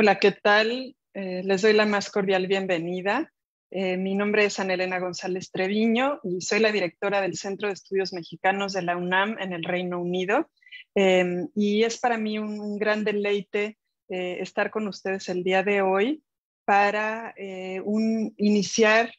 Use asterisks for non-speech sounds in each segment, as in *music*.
Hola, ¿qué tal? Eh, les doy la más cordial bienvenida. Eh, mi nombre es Ana Elena González Treviño y soy la directora del Centro de Estudios Mexicanos de la UNAM en el Reino Unido. Em, y es para mí un, gran deleite eh, estar con ustedes el día de hoy para iniciar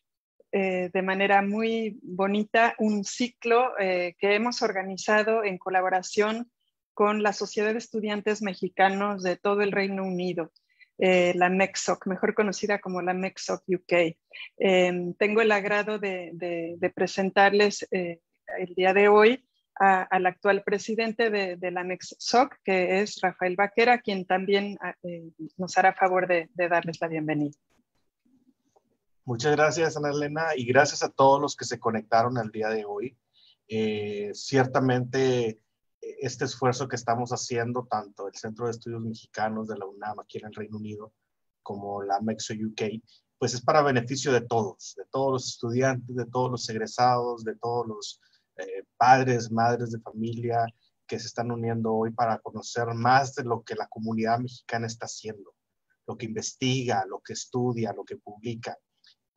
de manera muy bonita un ciclo que hemos organizado en colaboración con la Sociedad de Estudiantes Mexicanos de todo el Reino Unido. Eh, la MEXOC, mejor conocida como la MEXOC UK. Em, tengo el agrado de, presentarles eh, el día de hoy al actual presidente de, la MEXOC, que es Rafael Vaquera, quien también ah, eh, nos hará favor de, darles la bienvenida. Muchas gracias, Ana Elena, y gracias a todos los que se conectaron al día de hoy. ciertamente e-, este esfuerzo que estamos haciendo, tanto el Centro de Estudios Mexicanos de la UNAM aquí en el Reino Unido, como la MEXO UK, pues es para beneficio de todos, de todos los estudiantes, de todos los egresados, de todos los eh, padres, madres de familia que se están uniendo hoy para conocer más de lo que la comunidad mexicana está haciendo, lo que investiga, lo que estudia, lo que publica.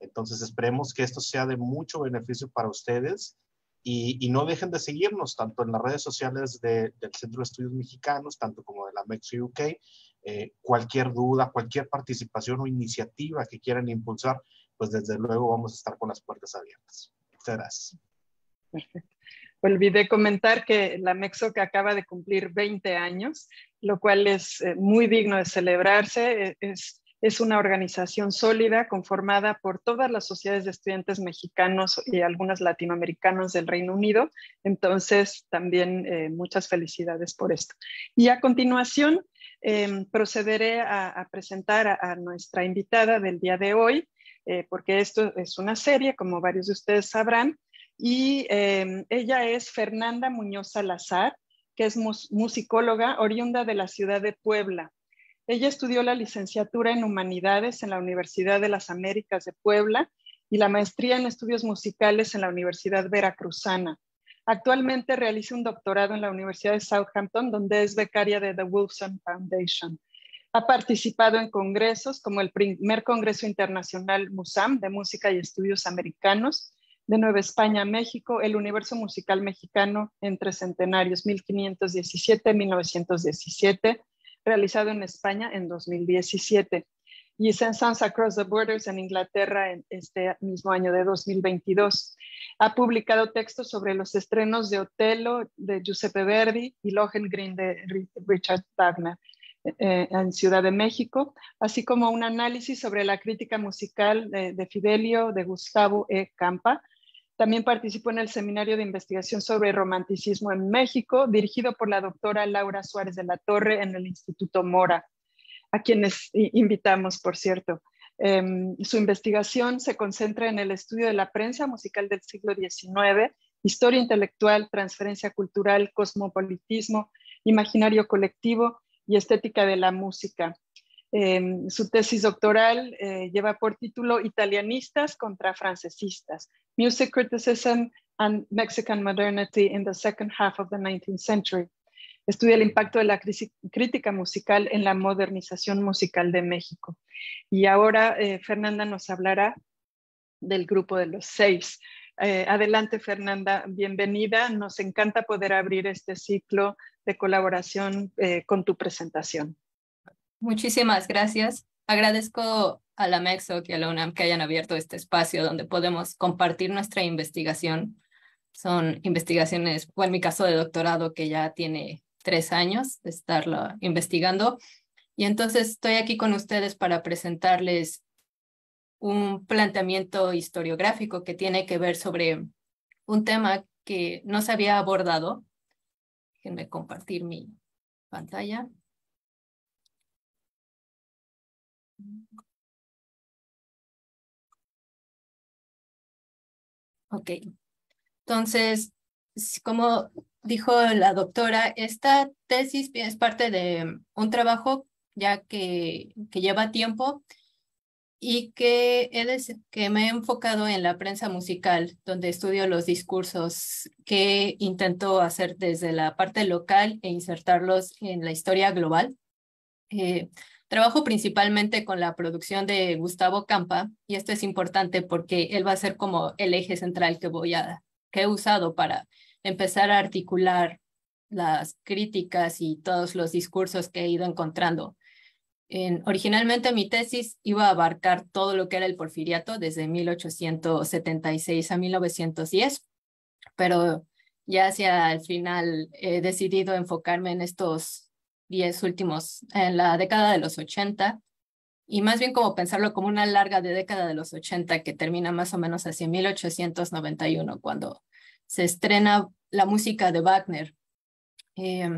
Entonces esperemos que esto sea de mucho beneficio para ustedes y, no dejen de seguirnos tanto en las redes sociales del Centro de Estudios Mexicanos, tanto como de la MEXO UK. Eh, cualquier duda, cualquier participación o iniciativa que quieran impulsar, pues desde luego vamos a estar con las puertas abiertas. Muchas gracias. Perfecto. Olvidé comentar que la MEXO que acaba de cumplir 20 años, lo cual es eh, muy digno de celebrarse, e-, es es una organización sólida conformada por todas las sociedades de estudiantes mexicanos y algunas latinoamericanos del Reino Unido. Entonces, también eh, muchas felicidades por esto. Y a continuación, em, procederé a, presentar a, nuestra invitada del día de hoy, eh, porque esto es una serie, como varios de ustedes sabrán, y em, ella es Fernanda Muñoz Salazar, que es musicóloga oriunda de la ciudad de Puebla. Ella estudió la licenciatura en Humanidades en la Universidad de las Américas de Puebla y la maestría en Estudios Musicales en la Universidad Veracruzana. Actualmente realiza un doctorado en la Universidad de Southampton, donde es becaria de The Wilson Foundation. Ha participado en congresos como el primer Congreso Internacional MUSAM de Música y Estudios Americanos de Nueva España a México, el universo musical mexicano entre centenarios 1517-1917 realizado en España en 2017 y sans Across the Borders en Inglaterra en este mismo año de 2022. Ha publicado textos sobre los estrenos de Otelo de Giuseppe Verdi y Lohengrin de Richard Wagner eh, eh, en Ciudad de México, así como un análisis sobre la crítica musical de Fidelio de Gustavo E. Campa también participó en el Seminario de Investigación sobre Romanticismo en México, dirigido por la doctora Laura Suárez de la Torre en el Instituto Mora, a quienes invitamos, por cierto. Em, su investigación se concentra en el estudio de la prensa musical del siglo XIX, historia intelectual, transferencia cultural, cosmopolitismo, imaginario colectivo y estética de la música. Em, su tesis doctoral eh, lleva por título Italianistas contra Francesistas, Music Criticism and Mexican Modernity in the Second Half of the 19th Century. Estudia el impacto de la crítica musical en la modernización musical de México. Y ahora eh, Fernanda nos hablará del grupo de los seis. Eh, adelante, Fernanda, bienvenida. Nos encanta poder abrir este ciclo de colaboración con tu presentación. Muchísimas gracias. Agradezco a la MEXOC y a la UNAM que hayan abierto este espacio donde podemos compartir nuestra investigación. Son investigaciones, o en mi caso de doctorado, que ya tiene tres años de estarlo investigando. Y entonces estoy aquí con ustedes para presentarles un planteamiento historiográfico que tiene que ver sobre un tema que no se había abordado. Déjenme compartir mi pantalla. Ok. Entonces, como dijo la doctora, esta tesis es parte de un trabajo ya que, que lleva tiempo y que, que me he enfocado en la prensa musical, donde estudio los discursos que intento hacer desde la parte local e insertarlos en la historia global. Eh, Trabajo principalmente con la producción de Gustavo Campa y esto es importante porque él va a ser como el eje central que voy a que he usado para empezar a articular las críticas y todos los discursos que he ido encontrando. originalmente mi tesis iba a abarcar todo lo que era el porfiriato desde 1876 a 1910, pero ya hacia el final he decidido enfocarme en estos diez últimos, en la década de los 80, y más bien como pensarlo como una larga de década de los 80 que termina más o menos hacia 1891, cuando se estrena la música de Wagner. Eh,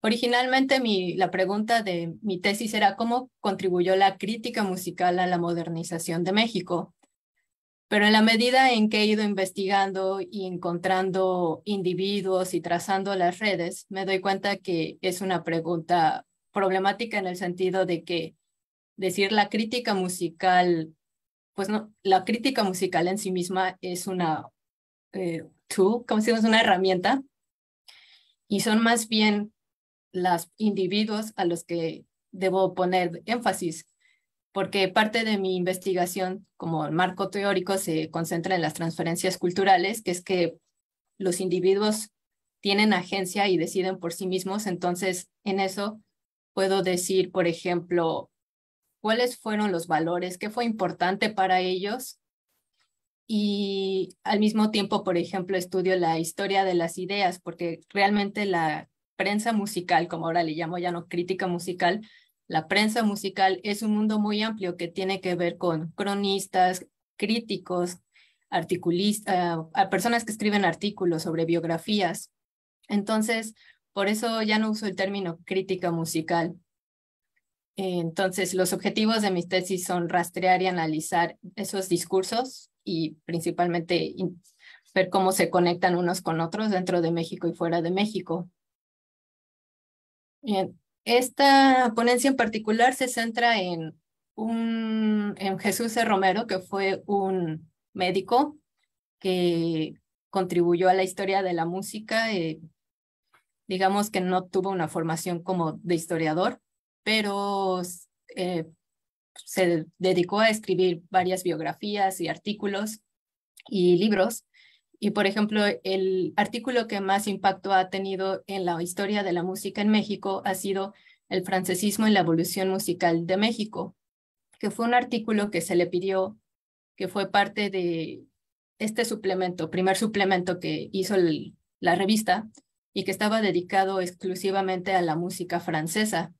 originalmente mi, la pregunta de mi tesis era cómo contribuyó la crítica musical a la modernización de México. Pero en la medida en que he ido investigando y encontrando individuos y trazando las redes, me doy cuenta que es una pregunta problemática en el sentido de que decir la crítica musical, pues no, la crítica musical en sí misma es una eh, tool, como si es una herramienta, y son más bien los individuos a los que debo poner énfasis porque parte de mi investigación como marco teórico se concentra en las transferencias culturales, que es que los individuos tienen agencia y deciden por sí mismos, entonces en eso puedo decir, por ejemplo, cuáles fueron los valores, qué fue importante para ellos y al mismo tiempo, por ejemplo, estudio la historia de las ideas, porque realmente la prensa musical, como ahora le llamo ya no crítica musical, la prensa musical es un mundo muy amplio que tiene que ver con cronistas, críticos, articulistas, ah, personas que escriben artículos sobre biografías. Entonces, por eso ya no uso el término crítica musical. Entonces, los objetivos de mis tesis son rastrear y analizar esos discursos y principalmente ver cómo se conectan unos con otros dentro de México y fuera de México. Bien. Esta ponencia en particular se centra en, un, en Jesús e. Romero, que fue un médico que contribuyó a la historia de la música. Eh, digamos que no tuvo una formación como de historiador, pero eh, se dedicó a escribir varias biografías y artículos y libros y por ejemplo, el artículo que más impacto ha tenido en la historia de la música en México ha sido El francesismo y la evolución musical de México, que fue un artículo que se le pidió, que fue parte de este suplemento, primer suplemento que hizo la revista y que estaba dedicado exclusivamente a la música francesa.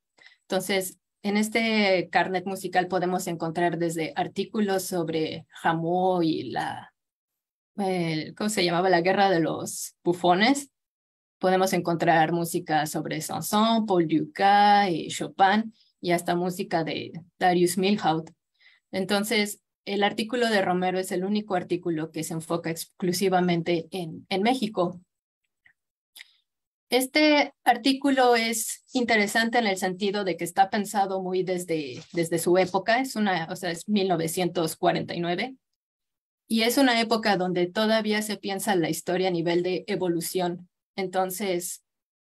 Entonces, en este carnet musical podemos encontrar desde artículos sobre Jamó y la ¿cómo se llamaba? La Guerra de los Bufones. Podemos encontrar música sobre Sanson, Paul Dukas y Chopin y hasta música de Darius Milhaud. Entonces, el artículo de Romero es el único artículo que se enfoca exclusivamente en, en México. Este artículo es interesante en el sentido de que está pensado muy desde, desde su época, es una, o sea, es 1949 y es una época donde todavía se piensa la historia a nivel de evolución. Entonces,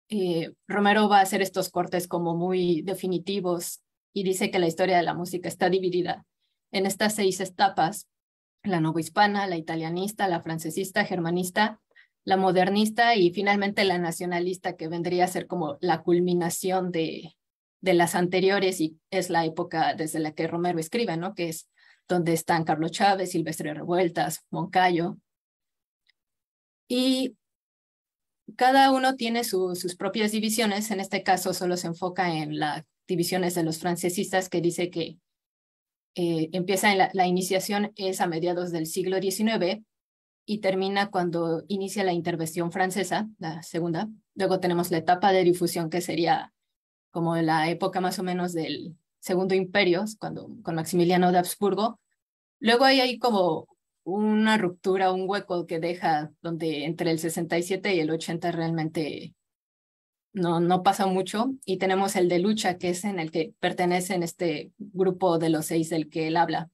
eh, Romero va a hacer estos cortes como muy definitivos y dice que la historia de la música está dividida en estas seis etapas, la hispana, la italianista, la francesista, germanista, la modernista y finalmente la nacionalista, que vendría a ser como la culminación de, de las anteriores y es la época desde la que Romero escribe, ¿no? Que es donde están Carlos Chávez, Silvestre Revueltas, Moncayo. Y cada uno tiene sus propias divisiones, en este caso solo se enfoca en las divisiones de los francesistas que dice que eh, empieza la, la iniciación es a mediados del siglo XIX y termina cuando inicia la intervención francesa, la segunda. Luego tenemos la etapa de difusión que sería como la época más o menos del segundo imperio, cuando, con Maximiliano de Habsburgo, luego hay, ahí como una ruptura, un hueco que deja donde entre el 67 y el 80 realmente no, no pasa mucho. Y tenemos el de lucha, que es en el que pertenecen este grupo de los seis del que él habla,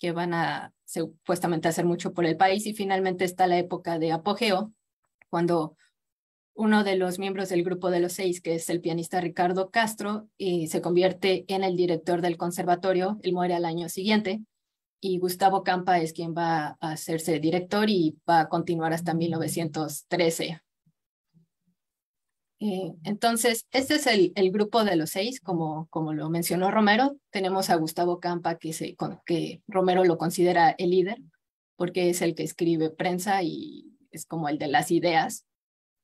que van a supuestamente hacer mucho por el país. Y finalmente está la época de apogeo, cuando uno de los miembros del grupo de los seis, que es el pianista Ricardo Castro, y se convierte en el director del conservatorio. Él muere al año siguiente y Gustavo Campa es quien va a hacerse director y va a continuar hasta 1913. Mm. Eh, entonces, este es el, grupo de los seis, como, como lo mencionó Romero. Tenemos a Gustavo Campa, que, se, que Romero lo considera el líder, porque es el que escribe prensa y es como el de las ideas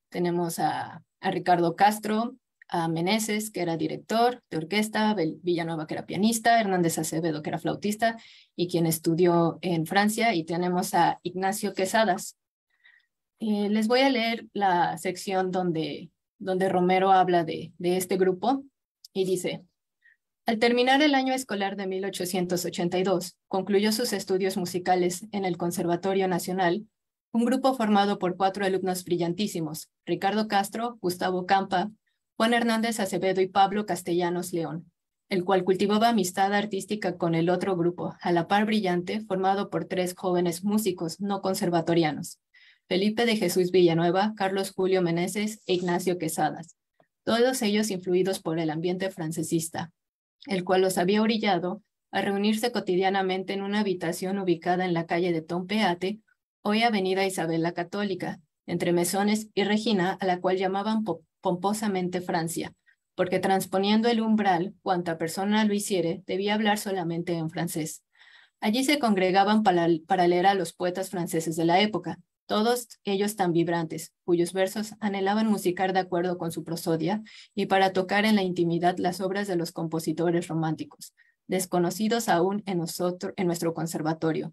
tenemos a, Ricardo Castro, a Meneses, que era director de orquesta, Villanueva, que era pianista, Hernández Acevedo, que era flautista, y quien estudió en Francia, y tenemos a Ignacio Quesadas. Eh, les voy a leer la sección donde, donde Romero habla de, de este grupo y dice, al terminar el año escolar de 1882, concluyó sus estudios musicales en el Conservatorio Nacional un grupo formado por cuatro alumnos brillantísimos, Ricardo Castro, Gustavo Campa, Juan Hernández Acevedo y Pablo Castellanos León, el cual cultivaba amistad artística con el otro grupo, a la par brillante, formado por tres jóvenes músicos no conservatorianos, Felipe de Jesús Villanueva, Carlos Julio Meneses e Ignacio Quesadas, todos ellos influidos por el ambiente francesista, el cual los había orillado a reunirse cotidianamente en una habitación ubicada en la calle de Tompeate hoy Avenida Isabel la Católica, entre Mesones y Regina, a la cual llamaban pomposamente Francia, porque transponiendo el umbral, cuanta persona lo hiciere, debía hablar solamente en francés. Allí se congregaban para, leer a los poetas franceses de la época, todos ellos tan vibrantes, cuyos versos anhelaban musicar de acuerdo con su prosodia y para tocar en la intimidad las obras de los compositores románticos, desconocidos aún en, nosotros, en nuestro conservatorio,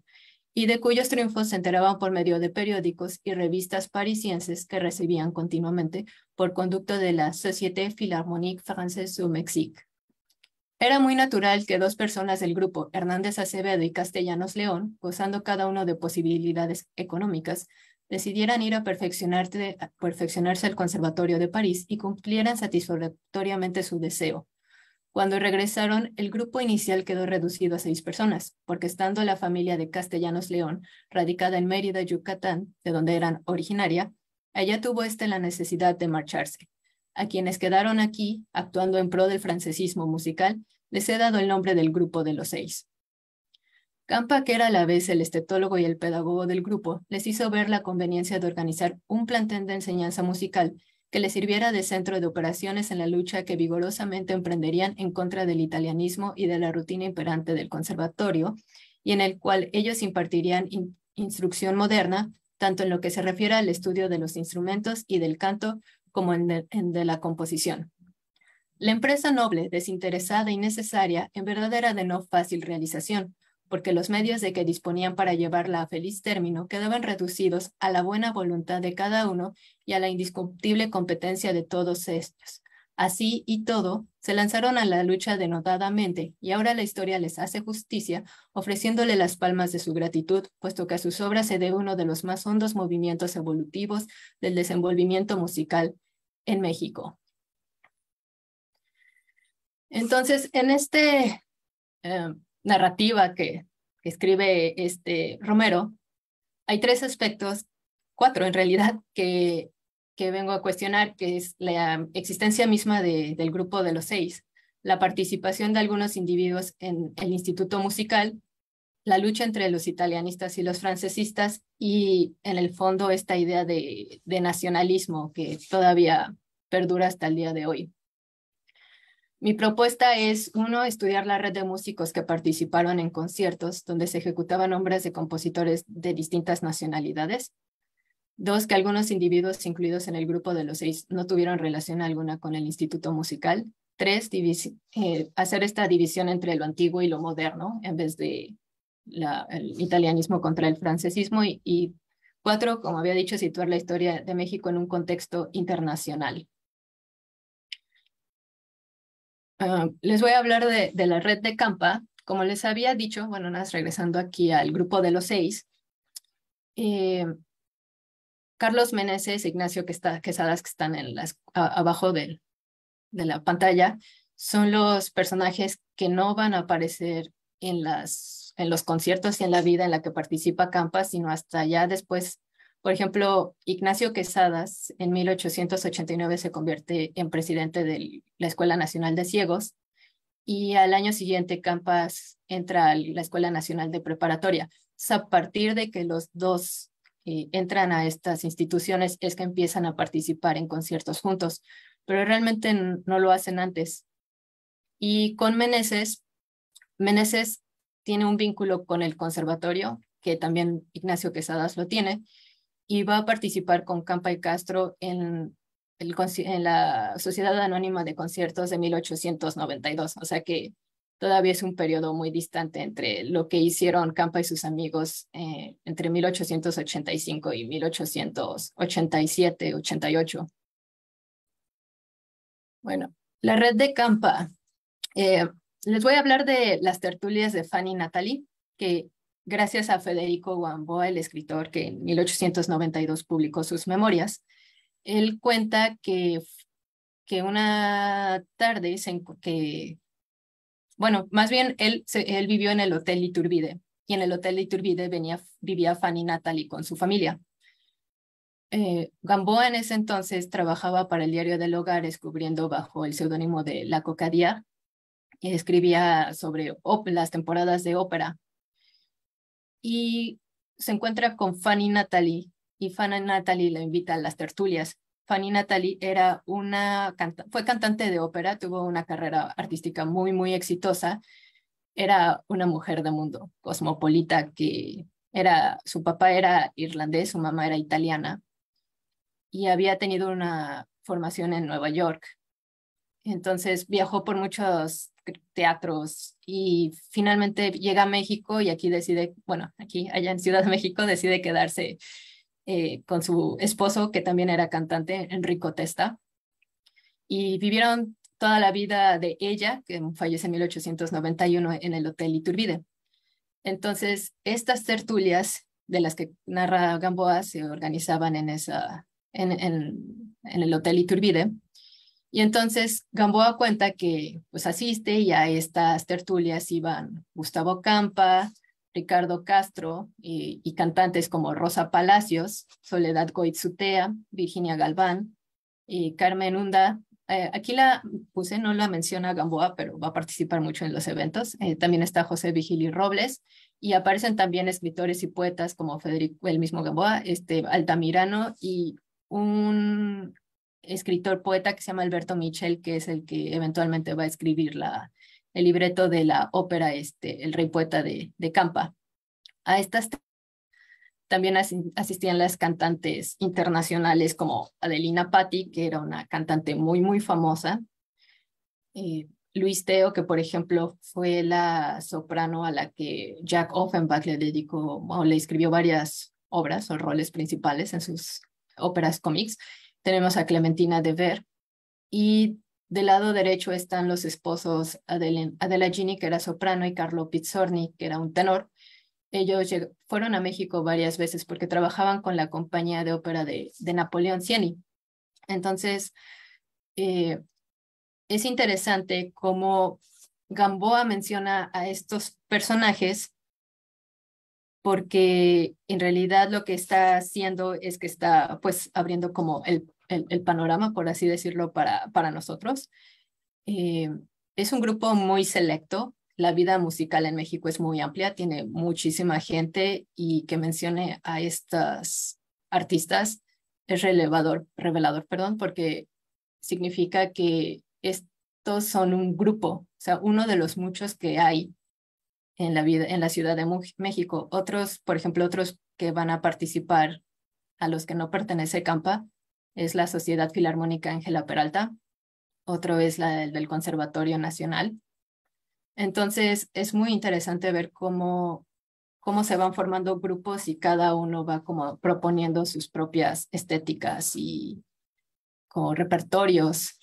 y de cuyos triunfos se enteraban por medio de periódicos y revistas parisienses que recibían continuamente por conducto de la Société Philharmonique Française du Mexique. Era muy natural que dos personas del grupo, Hernández Acevedo y Castellanos León, gozando cada uno de posibilidades económicas, decidieran ir a, perfeccionarse, el al Conservatorio de París y cumplieran satisfactoriamente su deseo, cuando regresaron, el grupo inicial quedó reducido a seis personas, porque estando la familia de Castellanos León, radicada en Mérida, Yucatán, de donde eran originaria, allá tuvo éste la necesidad de marcharse. A quienes quedaron aquí, actuando en pro del francesismo musical, les he dado el nombre del grupo de los seis. Campa, que era a la vez el estetólogo y el pedagogo del grupo, les hizo ver la conveniencia de organizar un plantel de enseñanza musical que le sirviera de centro de operaciones en la lucha que vigorosamente emprenderían en contra del italianismo y de la rutina imperante del conservatorio, y en el cual ellos impartirían instrucción moderna, tanto en lo que se refiere al estudio de los instrumentos y del canto como en de, de la composición. La empresa noble, desinteresada y necesaria, en verdadera de no fácil realización, porque los medios de que disponían para llevarla a feliz término quedaban reducidos a la buena voluntad de cada uno y a la indiscutible competencia de todos estos. Así y todo, se lanzaron a la lucha denotadamente y ahora la historia les hace justicia ofreciéndole las palmas de su gratitud, puesto que a sus obras se dé uno de los más hondos movimientos evolutivos del desenvolvimiento musical en México. Entonces, en este eh, narrativa que, escribe este Romero, hay tres aspectos, cuatro en realidad, que, que vengo a cuestionar, que es la existencia misma del grupo de los seis, la participación de algunos individuos en el Instituto Musical, la lucha entre los italianistas y los francesistas y en el fondo esta idea de nacionalismo que todavía perdura hasta el día de hoy. Mi propuesta es, uno, estudiar la red de músicos que participaron en conciertos donde se ejecutaban obras de compositores de distintas nacionalidades. Dos, que algunos individuos incluidos en el grupo de los seis no tuvieron relación alguna con el instituto musical. Tres, eh, hacer esta división entre lo antiguo y lo moderno en vez de el italianismo contra el francesismo. y cuatro, como había dicho, situar la historia de México en un contexto internacional Ah, les voy a hablar de, la red de Campa. Como les había dicho, bueno, regresando aquí al grupo de los seis, eh, Carlos Meneses, Ignacio Quesadas, que están en las, abajo del, de la pantalla, son los personajes que no van a aparecer en, las, en los conciertos y en la vida en la que participa Campa, sino hasta ya después por ejemplo, Ignacio Quesadas en 1889 se convierte en presidente de la Escuela Nacional de Ciegos y al año siguiente Campas entra a la Escuela Nacional de Preparatoria. a partir de que los dos eh, entran a estas instituciones es que empiezan a participar en conciertos juntos, pero realmente no lo hacen antes. Y con Meneses, Meneses tiene un vínculo con el conservatorio, que también Ignacio Quesadas lo tiene, y va a participar con Campa y Castro en, la Sociedad Anónima de Conciertos de 1892. O sea que todavía es un periodo muy distante entre lo que hicieron Campa y sus amigos eh, entre 1885 y 1887, 88. Bueno, la red de Campa. Eh, les voy a hablar de las tertulias de Fanny y Natalie, que gracias a Federico Gamboa, el escritor que en 1892 publicó sus memorias, él cuenta que, que una tarde, que, bueno, más bien él, él vivió en el Hotel Iturbide y en el Hotel Iturbide venía, vivía Fanny Natalie con su familia. Eh, Gamboa en ese entonces trabajaba para el Diario del Hogar, descubriendo bajo el seudónimo de La Cocadía, y escribía sobre las temporadas de ópera y se encuentra con Fanny Natalie y Fanny Natalie la invita a las tertulias. Fanny Natalie era una fue cantante de ópera, tuvo una carrera artística muy muy exitosa. Era una mujer de mundo, cosmopolita que era su papá era irlandés, su mamá era italiana y había tenido una formación en Nueva York. Entonces viajó por muchos teatros y finalmente llega a México y aquí decide, bueno, aquí allá en Ciudad de México decide quedarse eh, con su esposo, que también era cantante, Enrico Testa. Y vivieron toda la vida de ella, que fallece en 1891 en el Hotel Iturbide. Entonces, estas tertulias de las que narra Gamboa se organizaban en, esa, en, en el Hotel Iturbide y entonces Gamboa cuenta que pues asiste y a estas tertulias iban Gustavo Campa, Ricardo Castro y, cantantes como Rosa Palacios, Soledad Goitzutea, Virginia Galván y Carmen Hunda. Eh, aquí la puse, no la menciona Gamboa, pero va a participar mucho en los eventos. Eh, también está José Vigili Robles y aparecen también escritores y poetas como Federico, el mismo Gamboa, este, Altamirano y un escritor poeta que se llama Alberto Michel, que es el que eventualmente va a escribir la, el libreto de la ópera este, El Rey Poeta de, Campa. A estas también asistían las cantantes internacionales como Adelina Patti, que era una cantante muy, muy famosa. Eh, Luis Teo, que por ejemplo fue la soprano a la que Jack Offenbach le dedicó o le escribió varias obras o roles principales en sus óperas cómics tenemos a Clementina de Ver y del lado derecho están los esposos Adela Gini, que era soprano, y Carlo Pizzorni, que era un tenor. Ellos fueron a México varias veces porque trabajaban con la compañía de ópera de, de Napoleón Cieni, Entonces, eh, es interesante cómo Gamboa menciona a estos personajes porque en realidad lo que está haciendo es que está pues abriendo como el el, panorama, por así decirlo, para, para nosotros. Eh, es un grupo muy selecto. La vida musical en México es muy amplia, tiene muchísima gente y que mencione a estas artistas es relevador, revelador, perdón, porque significa que estos son un grupo, o sea, uno de los muchos que hay en la, vida, en la Ciudad de México. Otros, por ejemplo, otros que van a participar, a los que no pertenece Campa, es la Sociedad Filarmónica Ángela Peralta, otro es la del, Conservatorio Nacional. Entonces, es muy interesante ver cómo, cómo se van formando grupos y cada uno va como proponiendo sus propias estéticas y como repertorios.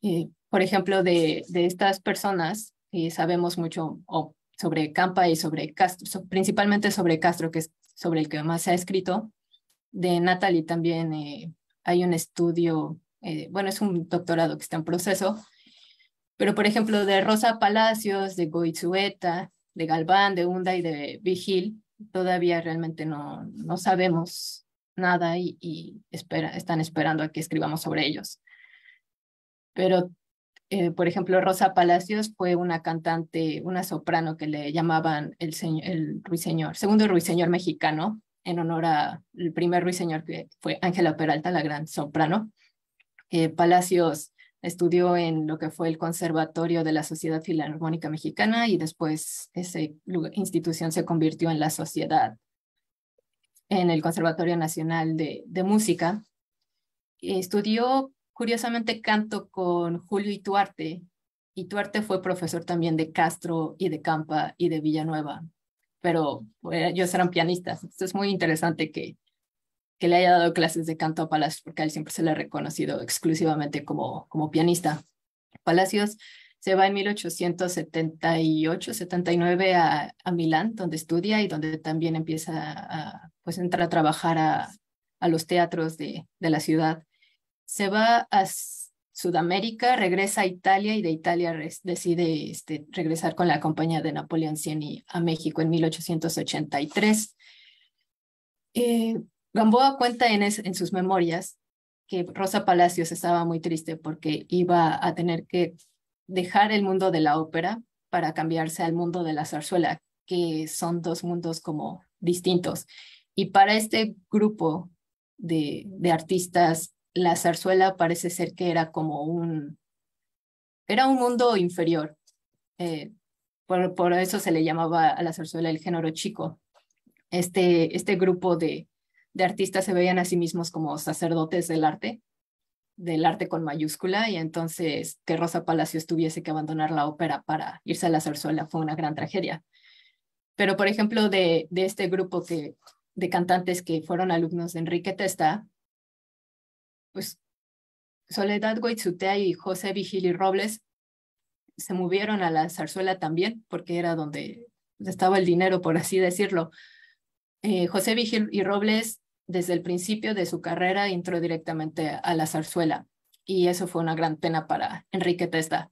Y, por ejemplo, de, de estas personas, y sabemos mucho sobre Campa y sobre Castro, principalmente sobre Castro, que es sobre el que más se ha escrito, de Natalie también eh, hay un estudio, eh, bueno, es un doctorado que está en proceso, pero por ejemplo de Rosa Palacios, de Goizueta, de Galván, de Hunda y de Vigil, todavía realmente no, no sabemos nada y, y están esperando a que escribamos sobre ellos. Pero, eh, por ejemplo, Rosa Palacios fue una cantante, una soprano que le llamaban el, el ruiseñor, segundo ruiseñor mexicano, en honor al primer ruiseñor que fue Ángela Peralta, la gran soprano. Palacios estudió en lo que fue el Conservatorio de la Sociedad Filarmónica Mexicana y después esa institución se convirtió en la Sociedad, en el Conservatorio Nacional de, de Música. Estudió curiosamente canto con Julio Ituarte. Ituarte fue profesor también de Castro y de Campa y de Villanueva pero eh, ellos eran pianistas. Entonces es muy interesante que, que le haya dado clases de canto a Palacios, porque a él siempre se le ha reconocido exclusivamente como, como pianista. Palacios se va en 1878-79 a, a Milán, donde estudia y donde también empieza a, pues, entrar a trabajar a, a los teatros de, de la ciudad. Se va a Sudamérica, regresa a Italia y de Italia decide este, regresar con la compañía de Napoleón Cieni a México en 1883. Eh, Gamboa cuenta en, sus memorias que Rosa Palacios estaba muy triste porque iba a tener que dejar el mundo de la ópera para cambiarse al mundo de la zarzuela, que son dos mundos como distintos. Y para este grupo de artistas la zarzuela parece ser que era como un, era un mundo inferior. Eh, por, eso se le llamaba a la zarzuela el género chico. Este, este grupo de, de artistas se veían a sí mismos como sacerdotes del arte, del arte con mayúscula, y entonces que Rosa Palacios tuviese que abandonar la ópera para irse a la zarzuela fue una gran tragedia. Pero, por ejemplo, de, de este grupo que, de cantantes que fueron alumnos de Enrique Testa, pues Soledad Goitzutea y José y Robles se movieron a la zarzuela también, porque era donde estaba el dinero, por así decirlo. Eh, José Vigil y Robles, desde el principio de su carrera, entró directamente a la zarzuela y eso fue una gran pena para Enrique Testa.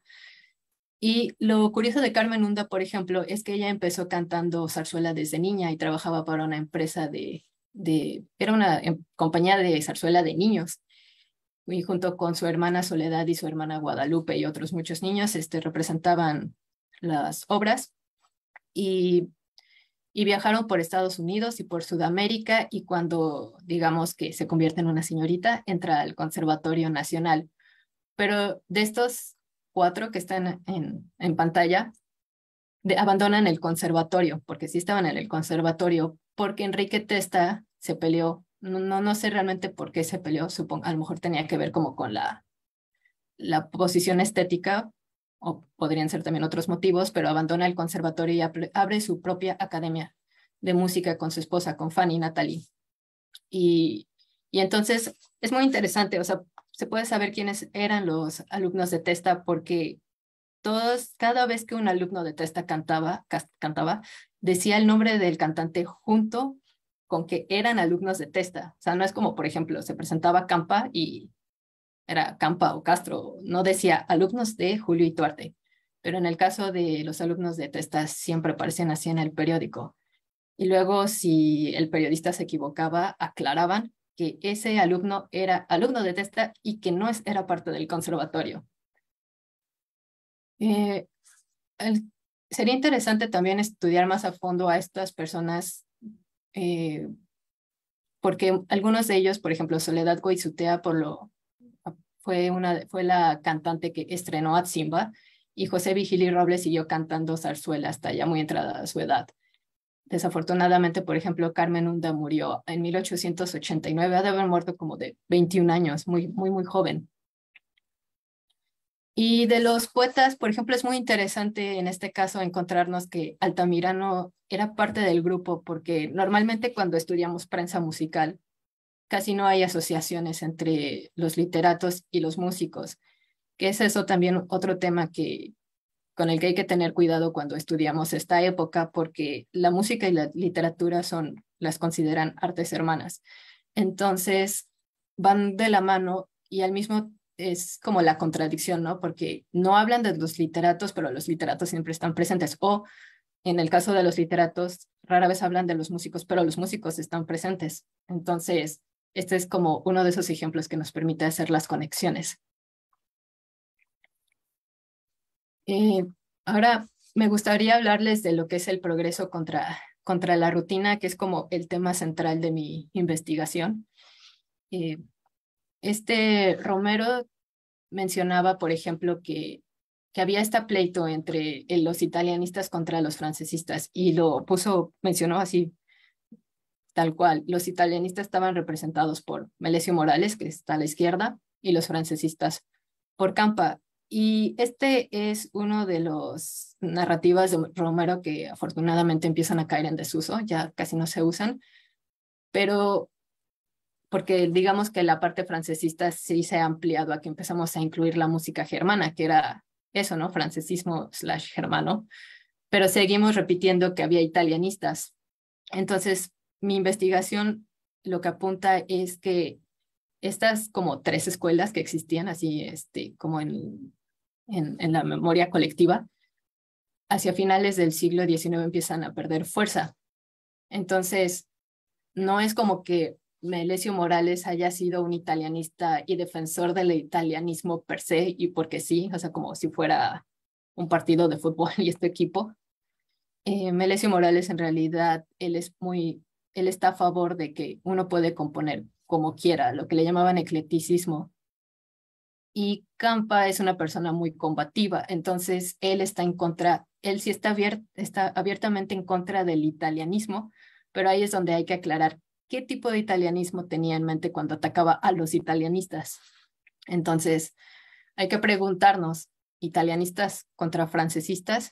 Y lo curioso de Carmen Hunda, por ejemplo, es que ella empezó cantando zarzuela desde niña y trabajaba para una empresa de, de era una em, compañía de zarzuela de niños y junto con su hermana Soledad y su hermana Guadalupe y otros muchos niños, este, representaban las obras y, y viajaron por Estados Unidos y por Sudamérica y cuando digamos que se convierte en una señorita, entra al Conservatorio Nacional. Pero de estos cuatro que están en, en pantalla, de, abandonan el conservatorio, porque sí estaban en el conservatorio, porque Enrique Testa se peleó no, no, no sé realmente por qué se peleó, supongo, a lo mejor tenía que ver como con la, la posición estética, o podrían ser también otros motivos, pero abandona el conservatorio y abre su propia academia de música con su esposa, con Fanny Natalie. Y, y entonces es muy interesante, o sea, se puede saber quiénes eran los alumnos de Testa porque todos, cada vez que un alumno de Testa cantaba, cantaba, decía el nombre del cantante junto con que eran alumnos de Testa. O sea, no es como, por ejemplo, se presentaba Campa y era Campa o Castro, no decía alumnos de Julio y Tuarte. Pero en el caso de los alumnos de Testa siempre aparecían así en el periódico. Y luego, si el periodista se equivocaba, aclaraban que ese alumno era alumno de Testa y que no era parte del conservatorio. Eh, sería interesante también estudiar más a fondo a estas personas eh, porque algunos de ellos, por ejemplo, Soledad Goizutea por lo, fue, una, fue la cantante que estrenó a Simba y José Vigili Robles siguió cantando zarzuela hasta ya muy entrada a su edad. Desafortunadamente, por ejemplo, Carmen Hunda murió en 1889, ha de haber muerto como de 21 años, muy, muy, muy joven. Y de los poetas, por ejemplo, es muy interesante en este caso encontrarnos que Altamirano era parte del grupo, porque normalmente cuando estudiamos prensa musical, casi no hay asociaciones entre los literatos y los músicos, que es eso también otro tema que con el que hay que tener cuidado cuando estudiamos esta época, porque la música y la literatura son, las consideran artes hermanas. Entonces, van de la mano y al mismo tiempo es como la contradicción, ¿no? Porque no hablan de los literatos, pero los literatos siempre están presentes. O en el caso de los literatos, rara vez hablan de los músicos, pero los músicos están presentes. Entonces, este es como uno de esos ejemplos que nos permite hacer las conexiones. Eh, ahora me gustaría hablarles de lo que es el progreso contra, contra la rutina, que es como el tema central de mi investigación. Eh, este Romero mencionaba, por ejemplo, que, que había este pleito entre eh, los italianistas contra los francesistas y lo puso, mencionó así, tal cual, los italianistas estaban representados por Melesio Morales, que está a la izquierda, y los francesistas por Campa. Y este es uno de los narrativas de Romero que afortunadamente empiezan a caer en desuso, ya casi no se usan, pero porque digamos que la parte francesista sí se ha ampliado a que empezamos a incluir la música germana, que era eso, ¿no? Francesismo slash germano, pero seguimos repitiendo que había italianistas. Entonces, mi investigación lo que apunta es que estas como tres escuelas que existían, así este, como en, en la memoria colectiva, hacia finales del siglo XIX empiezan a perder fuerza. Entonces, no es como que Melesio Morales haya sido un italianista y defensor del italianismo per se y porque sí, o sea, como si fuera un partido de fútbol *laughs* y este equipo. Eh, Melesio Morales en realidad, él es muy, él está a favor de que uno puede componer como quiera, lo que le llamaban eclecticismo. Y Campa es una persona muy combativa, entonces él está en contra, él sí está, está abiertamente en contra del italianismo, pero ahí es donde hay que aclarar qué tipo de italianismo tenía en mente cuando atacaba a los italianistas. Entonces, hay que preguntarnos, italianistas contra francesistas.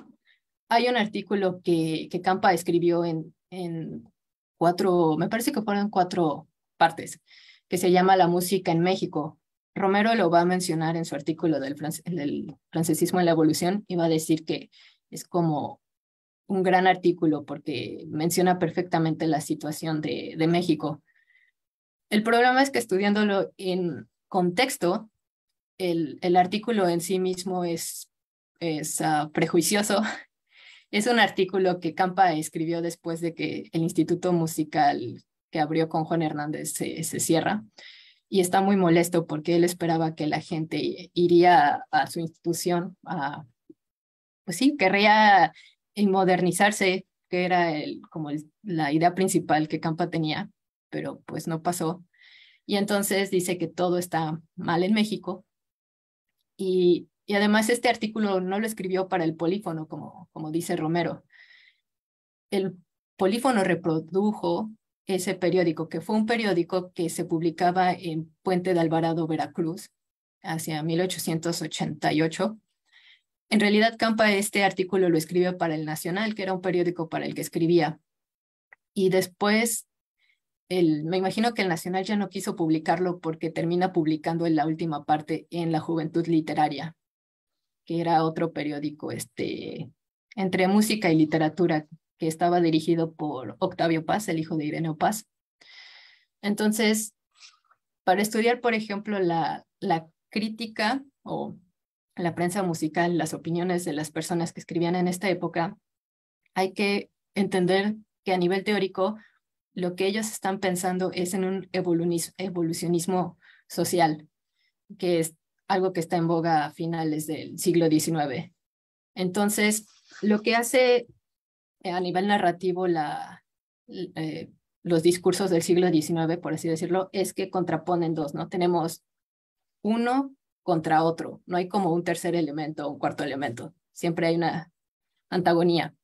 Hay un artículo que, Campa escribió en, en cuatro, me parece que fueron cuatro partes, que se llama La música en México. Romero lo va a mencionar en su artículo del, del francesismo en la evolución y va a decir que es como un gran artículo porque menciona perfectamente la situación de, de México. El problema es que estudiándolo en contexto, el, el artículo en sí mismo es, es ah, prejuicioso. *laughs* Es un artículo que Campa escribió después de que el Instituto Musical que abrió con Juan Hernández se, se cierra y está muy molesto porque él esperaba que la gente iría a su institución a, pues sí, querría y modernizarse, que era el, como la idea principal que Campa tenía, pero pues no pasó. Y entonces dice que todo está mal en México. Y, y además este artículo no lo escribió para el polífono, como, como dice Romero. El polífono reprodujo ese periódico, que fue un periódico que se publicaba en Puente de Alvarado, Veracruz, hacia 1888 en realidad, Campa este artículo lo escribió para El Nacional, que era un periódico para el que escribía. Y después, me imagino que El Nacional ya no quiso publicarlo porque termina publicando la última parte en La Juventud Literaria, que era otro periódico este, entre música y literatura que estaba dirigido por Octavio Paz, el hijo de Ireneo Paz. Entonces, para estudiar, por ejemplo, la, la crítica o la prensa musical, las opiniones de las personas que escribían en esta época, hay que entender que a nivel teórico lo que ellos están pensando es en un evolucionismo social, que es algo que está en boga a finales del siglo XIX. Entonces, lo que hace eh, a nivel narrativo eh, los discursos del siglo XIX, por así decirlo, es que contraponen dos, ¿no? Tenemos uno contra otro. No hay como un tercer elemento o un cuarto elemento. Siempre hay una antagonía.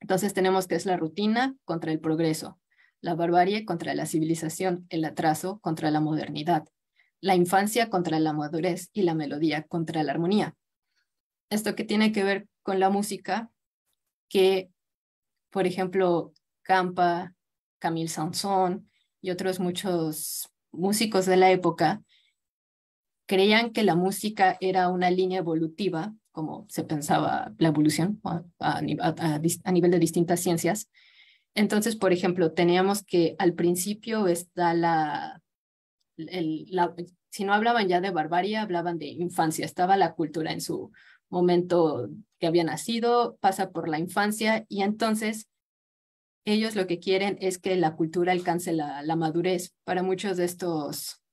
Entonces tenemos que es la rutina contra el progreso, la barbarie contra la civilización, el atraso contra la modernidad, la infancia contra la madurez y la melodía contra la armonía. Esto que tiene que ver con la música, que, por ejemplo, Campa, Camille Sansón y otros muchos músicos de la época creían que la música era una línea evolutiva, como se pensaba la evolución a, nivel de distintas ciencias. Entonces, por ejemplo, teníamos que al principio está la, si no hablaban ya de barbarie, hablaban de infancia, estaba la cultura en su momento que había nacido, pasa por la infancia y entonces ellos lo que quieren es que la cultura alcance la madurez. Para muchos de estos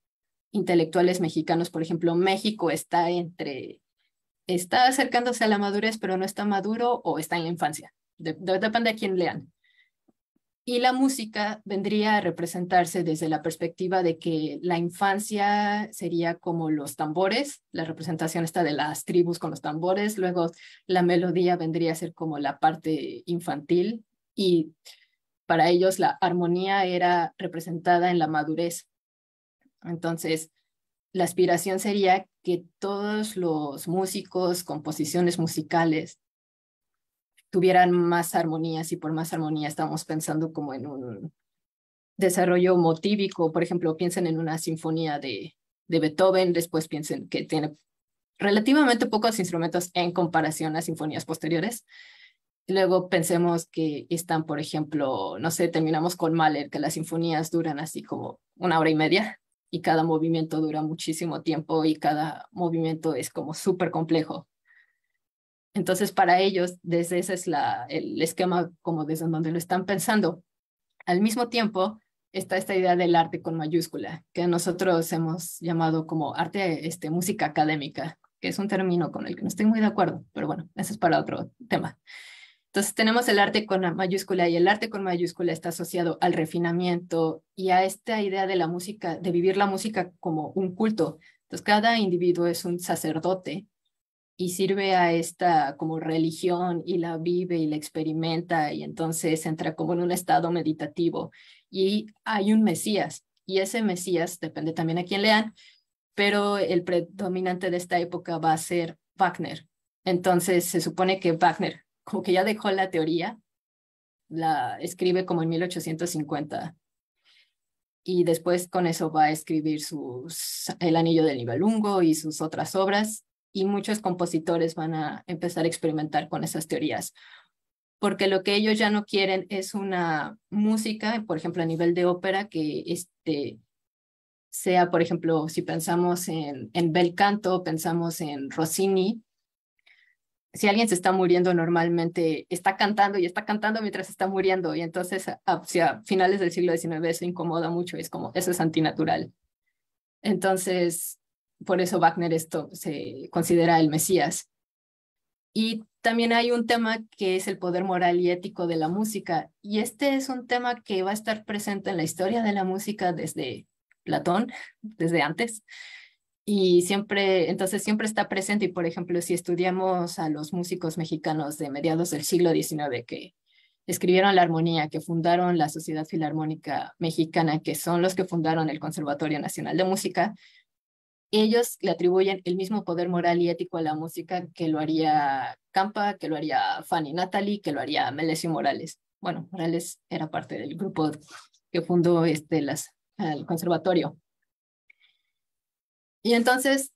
intelectuales mexicanos, por ejemplo, México está entre, está acercándose a la madurez, pero no está maduro o está en la infancia. De, de, depende a quién lean. Y la música vendría a representarse desde la perspectiva de que la infancia sería como los tambores, la representación está de las tribus con los tambores, luego la melodía vendría a ser como la parte infantil y para ellos la armonía era representada en la madurez, entonces, la aspiración sería que todos los músicos, composiciones musicales, tuvieran más armonías y por más armonía estamos pensando como en un desarrollo motívico, por ejemplo, piensen en una sinfonía de, de Beethoven, después piensen que tiene relativamente pocos instrumentos en comparación a sinfonías posteriores. Luego pensemos que están, por ejemplo, no sé, terminamos con Mahler, que las sinfonías duran así como una hora y media y cada movimiento dura muchísimo tiempo y cada movimiento es como súper complejo. Entonces, para ellos, desde ese es la, el esquema como desde donde lo están pensando. Al mismo tiempo, está esta idea del arte con mayúscula, que nosotros hemos llamado como arte, este, música académica, que es un término con el que no estoy muy de acuerdo, pero bueno, ese es para otro tema. Entonces tenemos el arte con mayúscula y el arte con mayúscula está asociado al refinamiento y a esta idea de la música, de vivir la música como un culto. Entonces cada individuo es un sacerdote y sirve a esta como religión y la vive y la experimenta y entonces entra como en un estado meditativo y hay un Mesías y ese Mesías depende también a quién lean, pero el predominante de esta época va a ser Wagner. Entonces se supone que Wagner como que ya dejó la teoría, la escribe como en 1850 y después con eso va a escribir sus, El Anillo del Nibelungo y sus otras obras y muchos compositores van a empezar a experimentar con esas teorías porque lo que ellos ya no quieren es una música, por ejemplo, a nivel de ópera, que este, sea, por ejemplo, si pensamos en, en Bel Canto, pensamos en Rossini, si alguien se está muriendo normalmente, está cantando y está cantando mientras está muriendo. Y entonces, ah, ah, a finales del siglo XIX, eso incomoda mucho. Es como, eso es antinatural. Entonces, por eso Wagner esto se considera el Mesías. Y también hay un tema que es el poder moral y ético de la música. Y este es un tema que va a estar presente en la historia de la música desde Platón, desde antes y siempre, entonces siempre está presente. Y por ejemplo, si estudiamos a los músicos mexicanos de mediados del siglo XIX que escribieron la armonía, que fundaron la Sociedad Filarmónica Mexicana, que son los que fundaron el Conservatorio Nacional de Música, ellos le atribuyen el mismo poder moral y ético a la música que lo haría Campa, que lo haría Fanny Natalie, que lo haría Melesio Morales. Bueno, Morales era parte del grupo que fundó este, el conservatorio. Y entonces,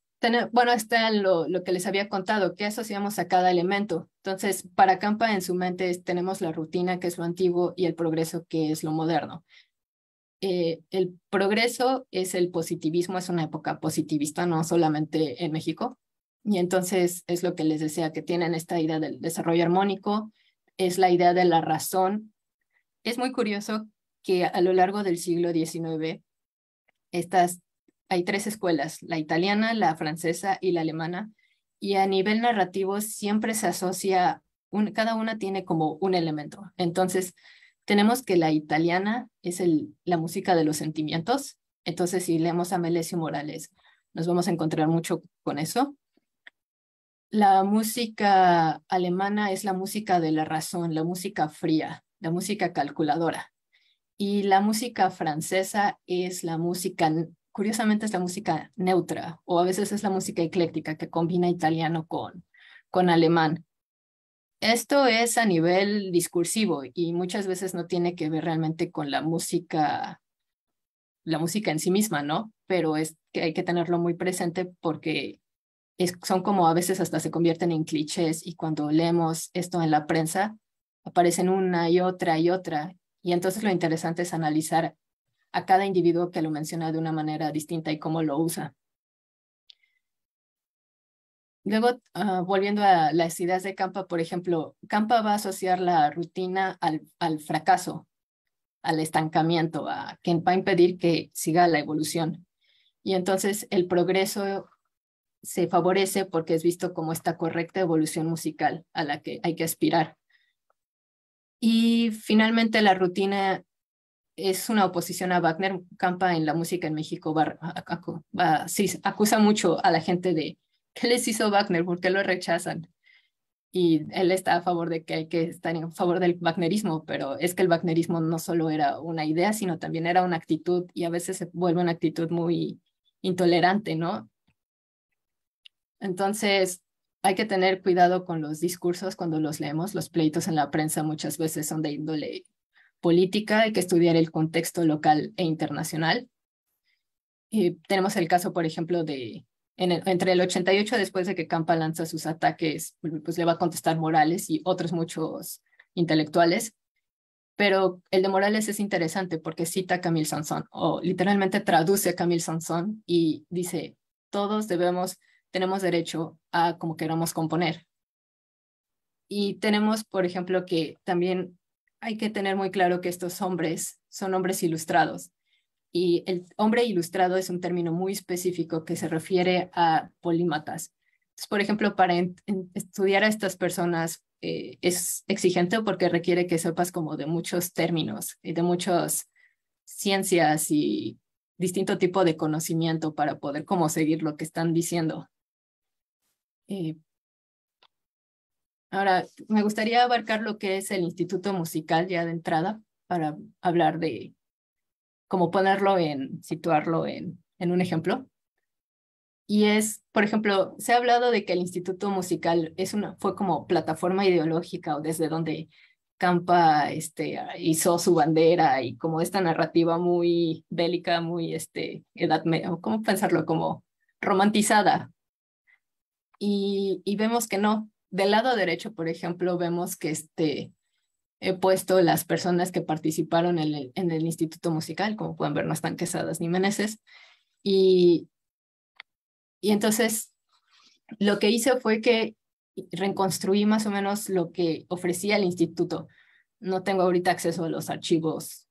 bueno, está lo, lo, que les había contado, que asociamos a cada elemento. Entonces, para Campa en su mente tenemos la rutina, que es lo antiguo, y el progreso, que es lo moderno. Eh, el progreso es el positivismo, es una época positivista, no solamente en México. Y entonces es lo que les decía, que tienen esta idea del desarrollo armónico, es la idea de la razón. Es muy curioso que a lo largo del siglo XIX, estas hay tres escuelas, la italiana, la francesa y la alemana, y a nivel narrativo siempre se asocia, un, cada una tiene como un elemento. Entonces, tenemos que la italiana es el, la música de los sentimientos, entonces si leemos a Melesio Morales, nos vamos a encontrar mucho con eso. La música alemana es la música de la razón, la música fría, la música calculadora. Y la música francesa es la música curiosamente es la música neutra o a veces es la música ecléctica que combina italiano con, con alemán. Esto es a nivel discursivo y muchas veces no tiene que ver realmente con la música, la música en sí misma, ¿no? Pero es que hay que tenerlo muy presente porque son como a veces hasta se convierten en clichés y cuando leemos esto en la prensa aparecen una y otra y otra. Y entonces lo interesante es analizar a cada individuo que lo menciona de una manera distinta y cómo lo usa. Luego, ah, volviendo a las ideas de Campa, por ejemplo, Campa va a asociar la rutina al, fracaso, al estancamiento, a quien va a impedir que siga la evolución. Y entonces el progreso se favorece porque es visto como esta correcta evolución musical a la que hay que aspirar. Y finalmente la rutina es una oposición a Wagner. Campa en la música en México acusa mucho a la gente de qué les hizo Wagner, por qué lo rechazan. Y él está a favor de que hay que estar en favor del Wagnerismo, pero es que el Wagnerismo no solo era una idea, sino también era una actitud y a veces se vuelve una actitud muy intolerante, ¿no? Entonces, hay que tener cuidado con los discursos cuando los leemos. Los pleitos en la prensa muchas veces son de índole política, hay que estudiar el contexto local e internacional. Y eh, tenemos el caso, por ejemplo, de entre el 88, después de que Campa lanza sus ataques, pues le va a contestar Morales y otros muchos intelectuales. Pero el de Morales es interesante porque cita a Camille Sansón o literalmente traduce a Camille Sansón y dice, todos debemos, tenemos derecho a como queramos componer. Y tenemos, por ejemplo, que también hay que tener muy claro que estos hombres son hombres ilustrados. Y el hombre ilustrado es un término muy específico que se refiere a polímatas. por ejemplo, para estudiar a estas personas eh, es exigente porque requiere que sepas como de muchos términos y de muchas ciencias y distinto tipo de conocimiento para poder como seguir lo que están diciendo. Eh, Ahora, me gustaría abarcar lo que es el Instituto Musical ya de entrada para hablar de cómo ponerlo en, situarlo en, un ejemplo. Y es, por ejemplo, se ha hablado de que el Instituto Musical es una, fue como plataforma ideológica o desde donde Campa este, hizo su bandera y como esta narrativa muy bélica, muy este, edad media, ¿cómo pensarlo? Como romantizada. y vemos que no, del lado derecho, por ejemplo, vemos que este, he puesto las personas que participaron en el, Instituto Musical, como pueden ver, no están quesadas ni meneses. Y, y entonces, lo que hice fue que reconstruí más o menos lo que ofrecía el instituto. No tengo ahorita acceso a los archivos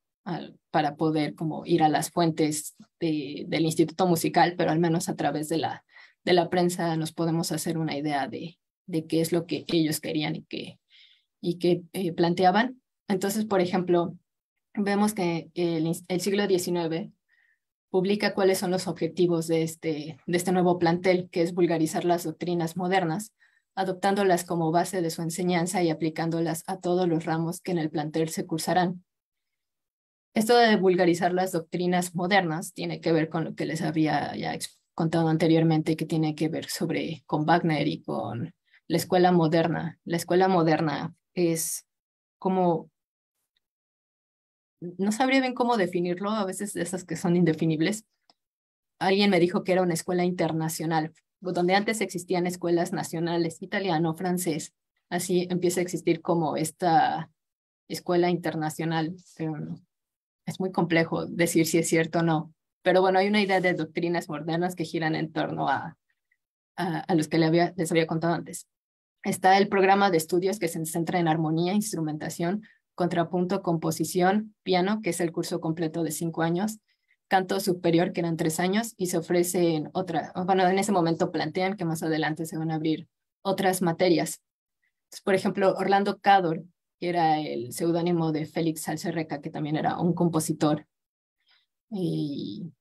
para poder como ir a las fuentes del instituto musical, pero al menos a través de la, de la prensa nos podemos hacer una idea de, de qué es lo que ellos querían y qué y que eh, planteaban. Entonces, por ejemplo, vemos que el, siglo XIX publica cuáles son los objetivos de este, de este nuevo plantel, que es vulgarizar las doctrinas modernas, adoptándolas como base de su enseñanza y aplicándolas a todos los ramos que en el plantel se cursarán. Esto de vulgarizar las doctrinas modernas tiene que ver con lo que les había ya contado anteriormente, que tiene que ver sobre con Wagner y con la escuela moderna. La escuela moderna es como, no sabría bien cómo definirlo, a veces esas que son indefinibles. Alguien me dijo que era una escuela internacional, donde antes existían escuelas nacionales, italiano, francés. Así empieza a existir como esta escuela internacional, pero Es muy complejo decir si es cierto o no. Pero bueno, hay una idea de doctrinas modernas que giran en torno a a, los que le había, les había contado antes. Está el programa de estudios que se centra en armonía, instrumentación, contrapunto, composición, piano, que es el curso completo de cinco años, canto superior, que eran tres años, y se ofrece en otra, bueno, en ese momento plantean que más adelante se van a abrir otras materias. por ejemplo, Orlando Cador, que era el seudónimo de Félix Salcerreca, que también era un compositor y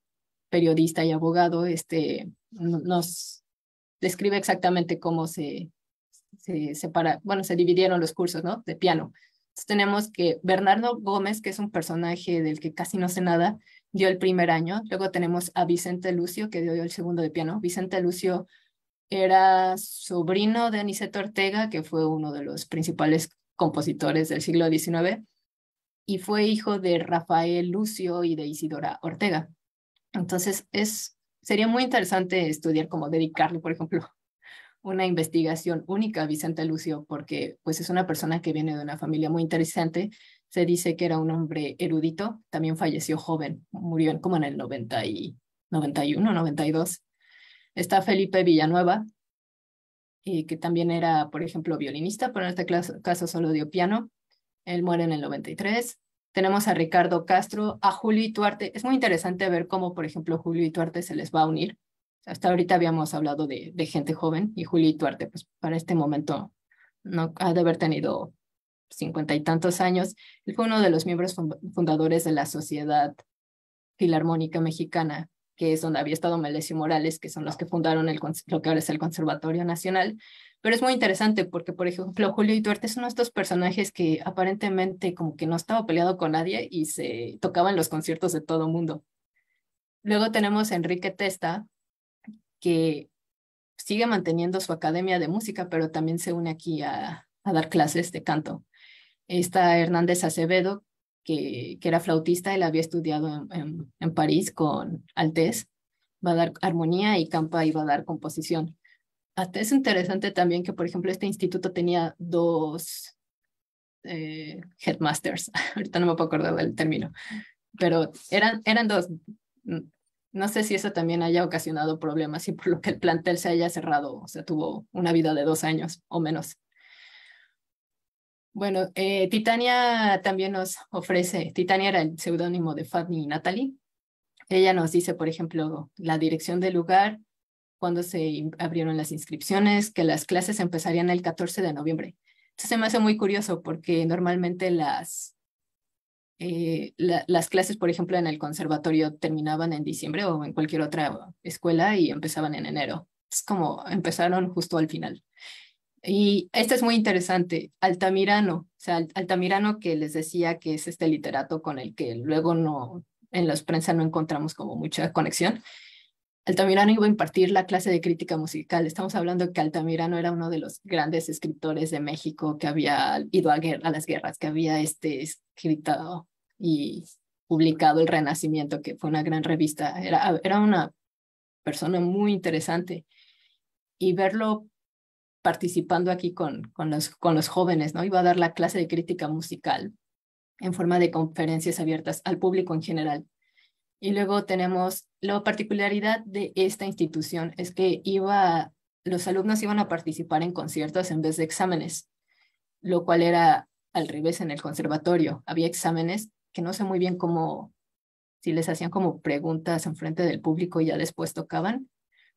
periodista y abogado, este, nos describe exactamente cómo se, se separa, bueno, se dividieron los cursos, ¿no? De piano. Entonces tenemos que Bernardo Gómez, que es un personaje del que casi no sé nada, dio el primer año. Luego tenemos a Vicente Lucio, que dio el segundo de piano. Vicente Lucio era sobrino de Aniceto Ortega, que fue uno de los principales compositores del siglo XIX, y fue hijo de Rafael Lucio y de Isidora Ortega. Entonces es sería muy interesante estudiar como dedicarle, por ejemplo, *laughs* una investigación única a Vicente Lucio, porque pues es una persona que viene de una familia muy interesante. Se dice que era un hombre erudito, también falleció joven, murió en, como en el y 91, 92. Está Felipe Villanueva, y eh, que también era, por ejemplo, violinista, pero en este caso solo dio piano. Él muere en el 93. Tenemos a Ricardo Castro, a Julio Ituarte. Es muy interesante ver cómo, por ejemplo, Julio Ituarte se les va a unir. Hasta ahorita habíamos hablado de, de gente joven y Julio Ituarte, pues para este momento no ha de haber tenido cincuenta y tantos años. Él fue uno de los miembros fundadores de la Sociedad Filarmónica Mexicana, que es donde había estado Melesio Morales, que son los que fundaron el, lo que ahora es el Conservatorio Nacional. Pero es muy interesante porque, por ejemplo, Julio y es son de estos personajes que aparentemente como que no estaba peleado con nadie y se tocaba en los conciertos de todo mundo. Luego tenemos Enrique Testa, que sigue manteniendo su academia de música, pero también se une aquí a, dar clases de canto. Está Hernández Acevedo, que, que, era flautista, él había estudiado en, París con Altes va a dar armonía y Campa va a dar composición es interesante también que, por ejemplo, este instituto tenía dos eh, headmasters, *laughs* ahorita no me puedo del término, pero eran, eran dos. No sé si eso también haya ocasionado problemas y por lo que el plantel se haya cerrado, o sea, tuvo una vida de dos años o menos. Bueno, eh, Titania también nos ofrece, Titania era el seudónimo de Fadni y Natalie. Ella nos dice, por ejemplo, la dirección del lugar, cuando se abrieron las inscripciones, que las clases empezarían el 14 de noviembre. Entonces se me hace muy curioso porque normalmente las, eh, las clases, por ejemplo, en el conservatorio terminaban en diciembre o en cualquier otra escuela y empezaban en enero. Es como empezaron justo al final. Y esto es muy interesante, Altamirano, o sea, Altamirano que les decía que es este literato con el que luego no, en las prensa no encontramos como mucha conexión, Altamirano iba a impartir la clase de crítica musical. Estamos hablando que Altamirano era uno de los grandes escritores de México que había ido a, las guerras, que había este, escrito y publicado El Renacimiento, que fue una gran revista. Era, era una persona muy interesante. Y verlo participando aquí con, con, los, con los jóvenes, ¿no? Iba a dar la clase de crítica musical en forma de conferencias abiertas al público en general. Y luego tenemos la particularidad de esta institución es que iba, los alumnos iban a participar en conciertos en vez de exámenes, lo cual era al revés en el conservatorio. Había exámenes que no sé muy bien cómo, si les hacían como preguntas en frente del público y ya después tocaban,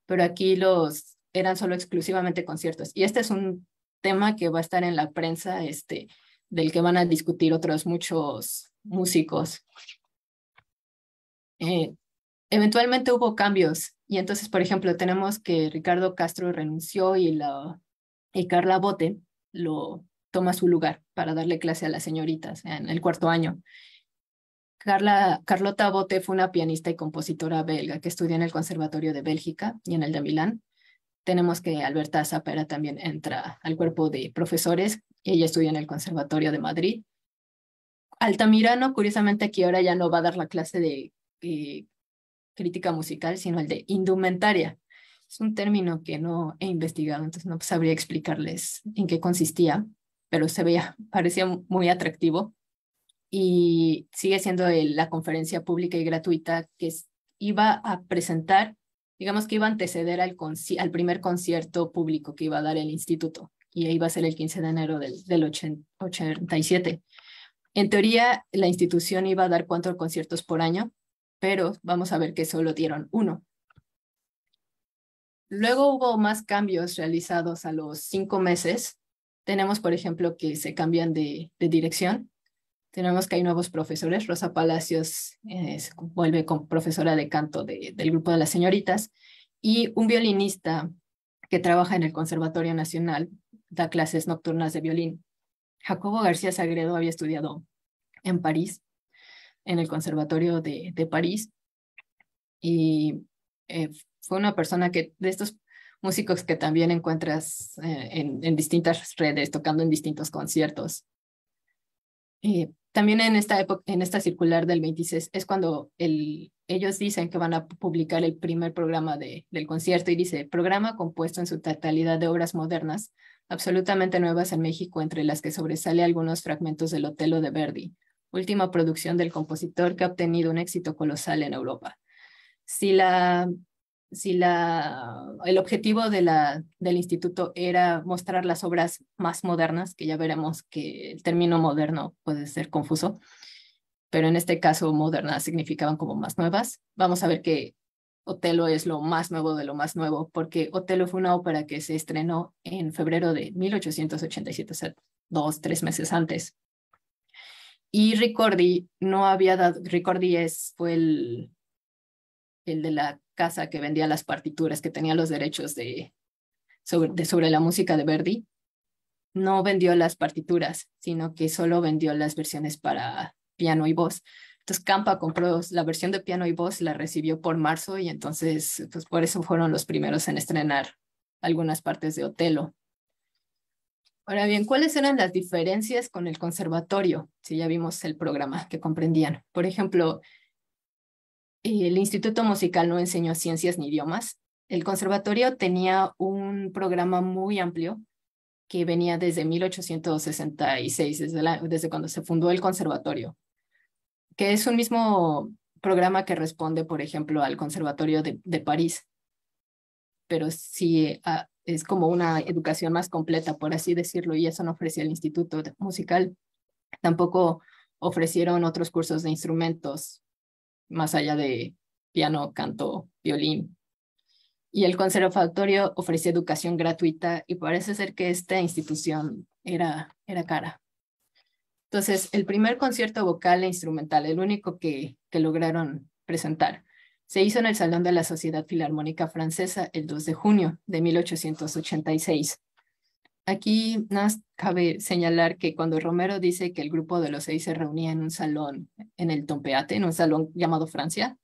pero aquí los eran solo exclusivamente conciertos. Y este es un tema que va a estar en la prensa, este, del que van a discutir otros muchos músicos eh, eventualmente hubo cambios y entonces, por ejemplo, tenemos que Ricardo Castro renunció y, la, Carla Bote lo toma su lugar para darle clase a las señoritas en el cuarto año. Carla, Carlota Bote fue una pianista y compositora belga que estudió en el Conservatorio de Bélgica y en el de Milán. Tenemos que Alberta Zapera también entra al cuerpo de profesores. Ella estudió en el Conservatorio de Madrid. Altamirano, curiosamente, aquí ahora ya no va a dar la clase de eh, crítica musical, sino el de indumentaria. Es un término que no he investigado, entonces no sabría explicarles en qué consistía, pero se veía, parecía muy atractivo. Y sigue siendo la conferencia pública y gratuita que iba a presentar, digamos que iba a anteceder al, al primer concierto público que iba a dar el instituto, y iba a ser el 15 de enero del, del 87. En teoría, la institución iba a dar cuatro conciertos por año, pero vamos a ver que solo dieron uno. Luego hubo más cambios realizados a los cinco meses. Tenemos, por ejemplo, que se cambian de, dirección. Tenemos que hay nuevos profesores. Rosa Palacios eh, vuelve con profesora de canto del grupo de las señoritas y un violinista que trabaja en el Conservatorio Nacional da clases nocturnas de violín. Jacobo García Sagredo había estudiado en París en el Conservatorio de, París. Y eh, fue una persona que, de estos músicos que también encuentras eh, en, distintas redes, tocando en distintos conciertos. también en esta época, en esta circular del 26, es cuando ellos dicen que van a publicar el primer programa del concierto y dice, programa compuesto en su totalidad de obras modernas, absolutamente nuevas en México, entre las que sobresale algunos fragmentos del Otelo de Verdi, última producción del compositor que ha obtenido un éxito colosal en Europa. Si, la, si la, el objetivo del instituto era mostrar las obras más modernas, que ya veremos que el término moderno puede ser confuso, pero en este caso modernas significaban como más nuevas, vamos a ver que Otelo es lo más nuevo de lo más nuevo, porque Otelo fue una ópera que se estrenó en febrero de 1887, o sea, dos, tres meses antes y Ricordi no había dado, Ricordi es, fue el, de la casa que vendía las partituras, que tenía los derechos de sobre, de, sobre la música de Verdi. No vendió las partituras, sino que solo vendió las versiones para piano y voz. Entonces Campa compró la versión de piano y voz, la recibió por marzo y entonces, pues por eso fueron los primeros en estrenar algunas partes de Otelo. Ahora bien, ¿cuáles eran las diferencias con el conservatorio? Si ya vimos el programa que comprendían. Por ejemplo, el Instituto Musical no enseñó ciencias ni idiomas. El conservatorio tenía un programa muy amplio que venía desde 1866, desde, desde cuando se fundó el conservatorio, que es un mismo programa que responde, por ejemplo, al Conservatorio de, París. Pero si ah, es como una educación más completa, por así decirlo, y eso no ofrecía el Instituto Musical. Tampoco ofrecieron otros cursos de instrumentos, más allá de piano, canto, violín. Y el conservatorio ofrecía educación gratuita y parece ser que esta institución era, era cara. Entonces, el primer concierto vocal e instrumental, el único que lograron presentar, se hizo en el Salón de la Sociedad Filarmónica Francesa el 2 de junio de 1886. Aquí más cabe señalar que cuando Romero dice que el grupo de los seis se reunía en un salón en el Tompeate, en un salón llamado Francia,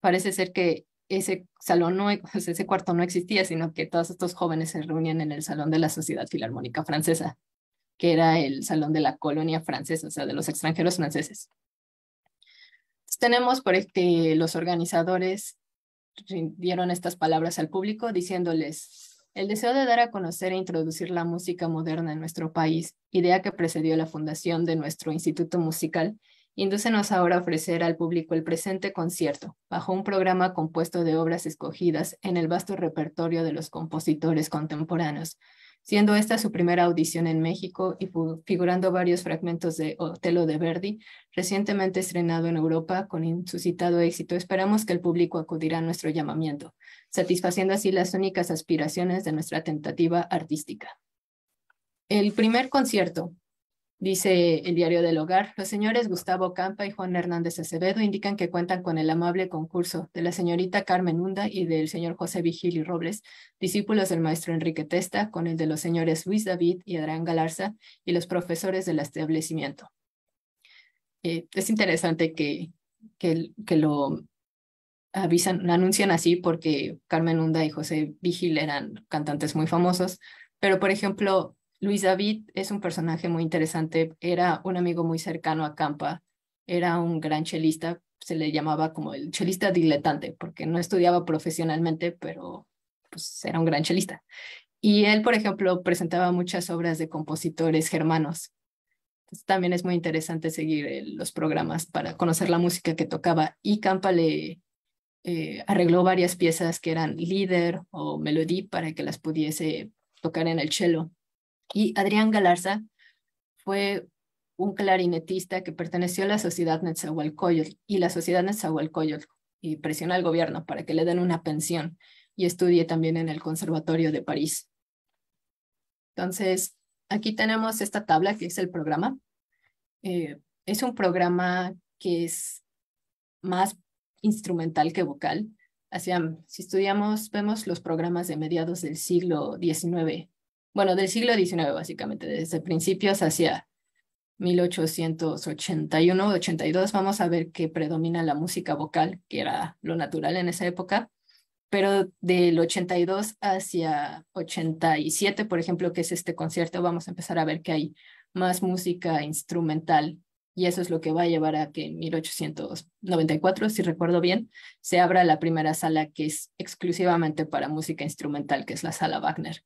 parece ser que ese salón no, *laughs* ese cuarto no existía, sino que todos estos jóvenes se reunían en el salón de la Sociedad Filarmónica Francesa, que era el salón de la colonia francesa, o sea, de los extranjeros franceses tenemos por este, los organizadores dieron estas palabras al público diciéndoles, el deseo de dar a conocer e introducir la música moderna en nuestro país, idea que precedió la fundación de nuestro instituto musical, indúcenos ahora a ofrecer al público el presente concierto, bajo un programa compuesto de obras escogidas en el vasto repertorio de los compositores contemporáneos, siendo esta su primera audición en México y figurando varios fragmentos de Otelo de Verdi, recientemente estrenado en Europa con insuscitado éxito, esperamos que el público acudirá a nuestro llamamiento, satisfaciendo así las únicas aspiraciones de nuestra tentativa artística. El primer concierto, Dice el diario del hogar, los señores Gustavo Campa y Juan Hernández Acevedo indican que cuentan con el amable concurso de la señorita Carmen Hunda y del señor José Vigil y Robles, discípulos del maestro Enrique Testa, con el de los señores Luis David y Adrián Galarza y los profesores del establecimiento. Eh, es interesante que, que, lo avisan, lo anuncian así porque Carmen Hunda y José Vigil eran cantantes muy famosos, pero por ejemplo, Luis David es un personaje muy interesante, era un amigo muy cercano a Campa, era un gran chelista, se le llamaba como el chelista diletante, porque no estudiaba profesionalmente, pero pues era un gran chelista. Y él, por ejemplo, presentaba muchas obras de compositores germanos. también es muy interesante seguir eh, los programas para conocer la música que tocaba. Y Campa le eh, arregló varias piezas que eran líder o melodía para que las pudiese tocar en el chelo y Adrián Galarza fue un clarinetista que perteneció a la Sociedad Netzahualcoyol y la Sociedad Netzahualcoyol y presionó al gobierno para que le den una pensión y estudie también en el Conservatorio de París. Entonces, aquí tenemos esta tabla que es el programa. Eh, es un programa que es más instrumental que vocal. si estudiamos, vemos los programas de mediados del siglo XIX bueno, del siglo XIX básicamente, desde principios hacia 1881-82, vamos a ver que predomina la música vocal, que era lo natural en esa época, pero del 82 hacia 87, por ejemplo, que es este concierto, vamos a empezar a ver que hay más música instrumental y eso es lo que va a llevar a que en 1894, si recuerdo bien, se abra la primera sala que es exclusivamente para música instrumental, que es la sala Wagner.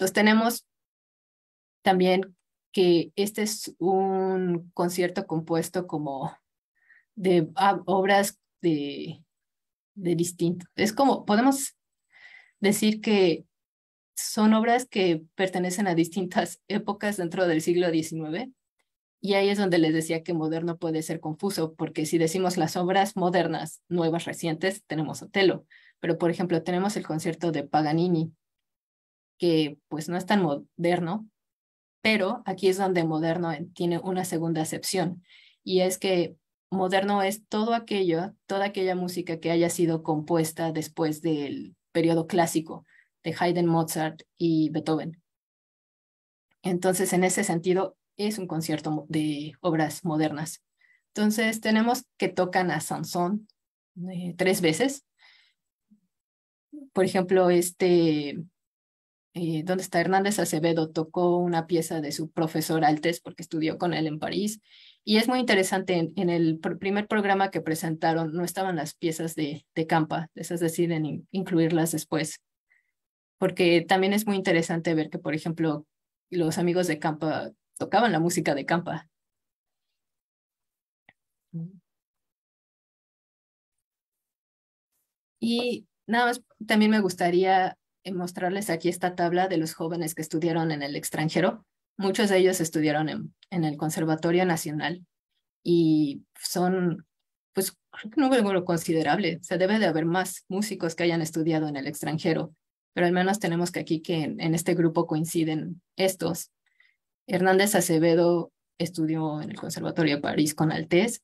Entonces tenemos también que este es un concierto compuesto como de ah, obras de, de distinto. Es como, podemos decir que son obras que pertenecen a distintas *laughs* épocas dentro del siglo XIX. Y ahí es donde les decía que moderno puede ser confuso, porque si decimos las obras modernas, nuevas, recientes, tenemos Otelo. Pero, por ejemplo, tenemos el concierto de Paganini, que pues no es tan moderno, pero aquí es donde moderno tiene una segunda acepción y es que moderno es todo aquello, toda aquella música que haya sido compuesta después del periodo clásico de Haydn, Mozart y Beethoven. Entonces, en ese sentido, es un concierto de obras modernas. Entonces, tenemos que tocan a Sansón eh, tres veces. Por ejemplo, este, eh, donde está Hernández Acevedo, tocó una pieza de su profesor Altes porque estudió con él en París. Y es muy interesante, en, el primer programa que presentaron no estaban las piezas de, de Campa, esas deciden incluirlas después, porque también es muy interesante ver que, por ejemplo, los amigos de Campa tocaban la música de Campa. Mm. Y nada más, también me gustaría mostrarles aquí esta tabla de los jóvenes que estudiaron en el extranjero. Muchos de ellos estudiaron en, el Conservatorio Nacional y son, pues, creo que un número considerable. Se debe de haber más músicos que hayan estudiado en el extranjero, pero al menos tenemos que aquí que en, este grupo coinciden estos. Hernández Acevedo estudió en el Conservatorio de París con Altés.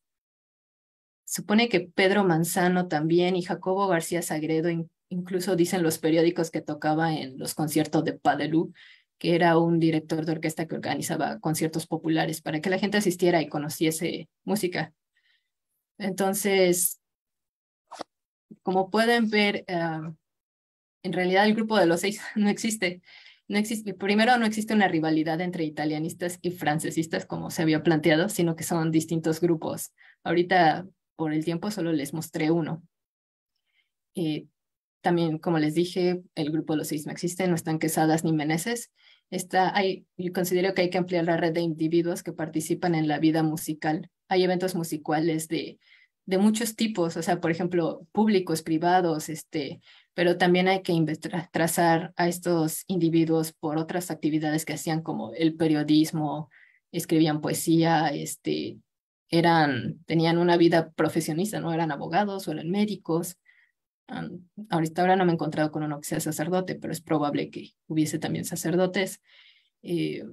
Supone que Pedro Manzano también y Jacobo García Sagredo incluso dicen los periódicos que tocaba en los conciertos de Padelú, que era un director de orquesta que organizaba conciertos populares para que la gente asistiera y conociese música. Entonces, como pueden ver, ah, en realidad el grupo de los seis *laughs* no existe. No existe, primero, no existe una rivalidad entre italianistas y francesistas como se había planteado, sino que son distintos grupos. Ahorita, por el tiempo, solo les mostré uno. Eh, también, como les dije, el grupo de los seis no existe, no están Quesadas ni Meneses. Está, hay, yo considero que hay que ampliar la red de individuos que participan en la vida musical. Hay eventos musicales de, de muchos tipos, o sea, por ejemplo, públicos, privados, este, pero también hay que trazar a estos individuos por otras actividades que hacían como el periodismo, escribían poesía, este, eran, tenían una vida profesionista, no eran abogados o eran médicos, ahorita ahora no me he encontrado con uno que sea sacerdote, pero es probable que hubiese también sacerdotes, eh,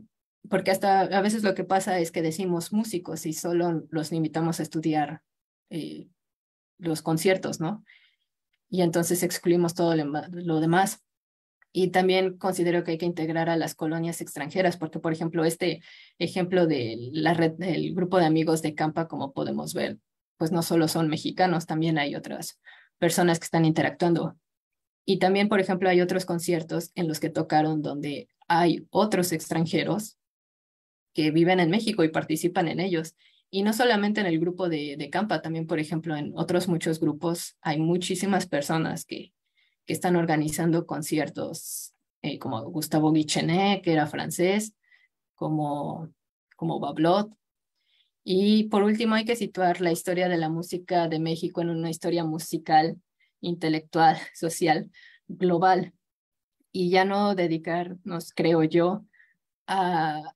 porque hasta a veces lo que pasa es que decimos músicos y solo los limitamos a estudiar eh, los conciertos, ¿no? Y entonces excluimos todo lo demás. Y también considero que hay que integrar a las colonias extranjeras, porque, por ejemplo, este ejemplo de la red, del grupo de amigos de Campa, como podemos ver, pues no solo son mexicanos, también hay otras personas que están interactuando. Y también, por ejemplo, hay otros conciertos en los que tocaron donde hay otros extranjeros que viven en México y participan en ellos. Y no solamente en el grupo de, de Campa, también, por ejemplo, en otros muchos grupos hay muchísimas personas que, que están organizando conciertos, eh, como Gustavo Guichenet, que era francés, como, como Bablot, y por último, hay que situar la historia de la música de México en una historia musical, intelectual, social, global, y ya no dedicarnos, creo yo, a,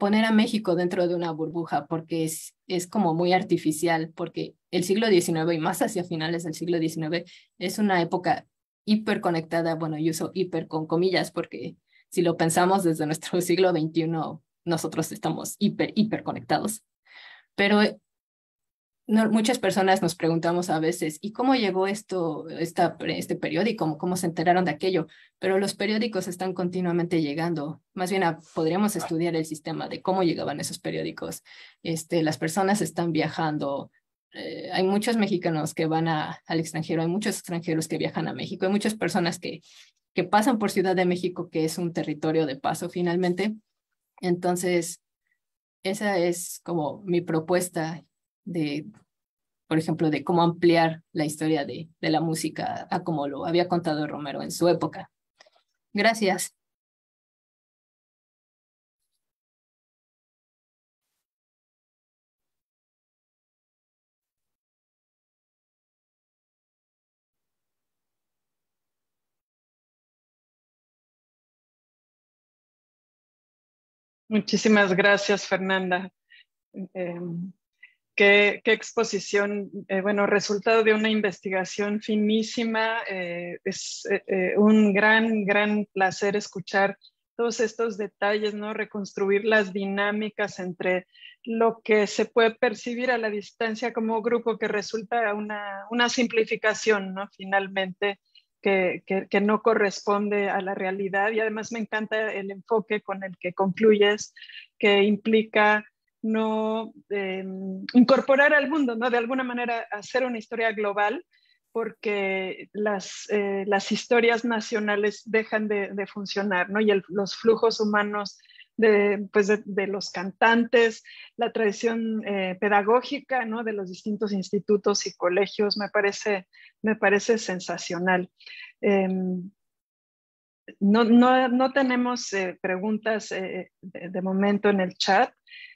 poner a México dentro de una burbuja, porque es, es como muy artificial, porque el siglo XIX y más hacia finales del siglo XIX es una época hiperconectada, bueno, yo uso hiper con comillas, porque si lo pensamos desde nuestro *laughs* siglo XXI nosotros estamos hiper, hiper conectados. Pero eh, no, muchas personas nos preguntamos a veces, ¿y cómo llegó esto, esta, este periódico? ¿Cómo se enteraron de aquello? Pero los periódicos están continuamente llegando. Más bien, ah, podríamos ah. estudiar el sistema de cómo llegaban esos periódicos. Este, las personas están viajando, eh, hay muchos mexicanos que van a, al extranjero, hay muchos extranjeros que viajan a México, hay muchas personas que, que pasan por Ciudad de México, que es un territorio de paso finalmente, entonces, esa es como mi propuesta de, por ejemplo, de cómo ampliar la historia de, de la música a como lo había contado Romero en su época. Gracias. Muchísimas gracias, Fernanda. Em, qué, exposición, eh, bueno, resultado de una investigación finísima. Eh, es eh, un gran, gran placer escuchar todos estos detalles, ¿no? Reconstruir las dinámicas entre lo que se puede percibir a la distancia como grupo que resulta una, una simplificación, ¿no? Finalmente, que, no corresponde a la realidad. Y además me encanta el enfoque con el que concluyes, que implica no eh, incorporar al mundo, ¿no? De alguna manera hacer una historia global, porque las, eh, historias nacionales dejan de, funcionar, ¿no? Y los flujos humanos de, pues de, los cantantes, la tradición eh, pedagógica ¿no? de los distintos institutos y colegios, me parece, sensacional. Em, no, tenemos eh, preguntas eh, de, momento en el chat,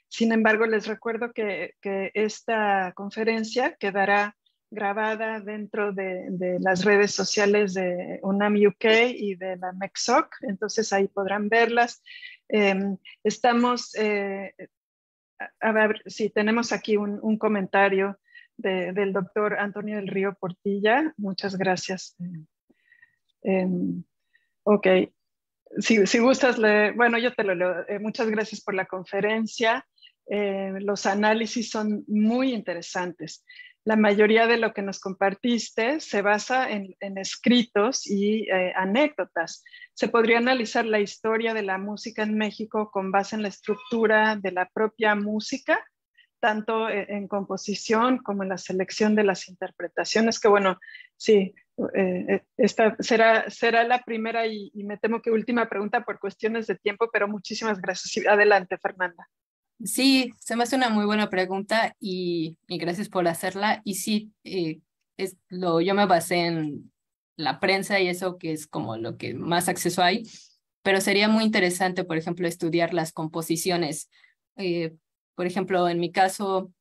sin embargo les recuerdo que, esta conferencia quedará grabada dentro de, de, las redes sociales de UNAM UK y de la MEXOC, entonces ahí podrán verlas. Em, estamos, eh, a ver si tenemos aquí un, comentario del doctor Antonio del Río Portilla. Muchas gracias. Em, ok. Si, gustas, bueno, yo te lo leo. Eh, muchas gracias por la conferencia. Eh, los análisis son muy interesantes la mayoría de lo que nos compartiste se basa en, escritos y eh, anécdotas. Se podría analizar la historia de la música en México con base en la estructura de la propia música, tanto eh, en, composición como en la selección de las interpretaciones, que bueno, sí, eh, esta será, la primera y, y me temo que última pregunta por cuestiones de tiempo, pero muchísimas gracias. Adelante, Fernanda. Sí, se me hace una muy buena pregunta y, gracias por hacerla. Y sí, eh, es lo, yo me basé en la prensa y eso que es como lo que más acceso hay, pero sería muy interesante, por ejemplo, estudiar las composiciones. Eh, por ejemplo, en mi caso,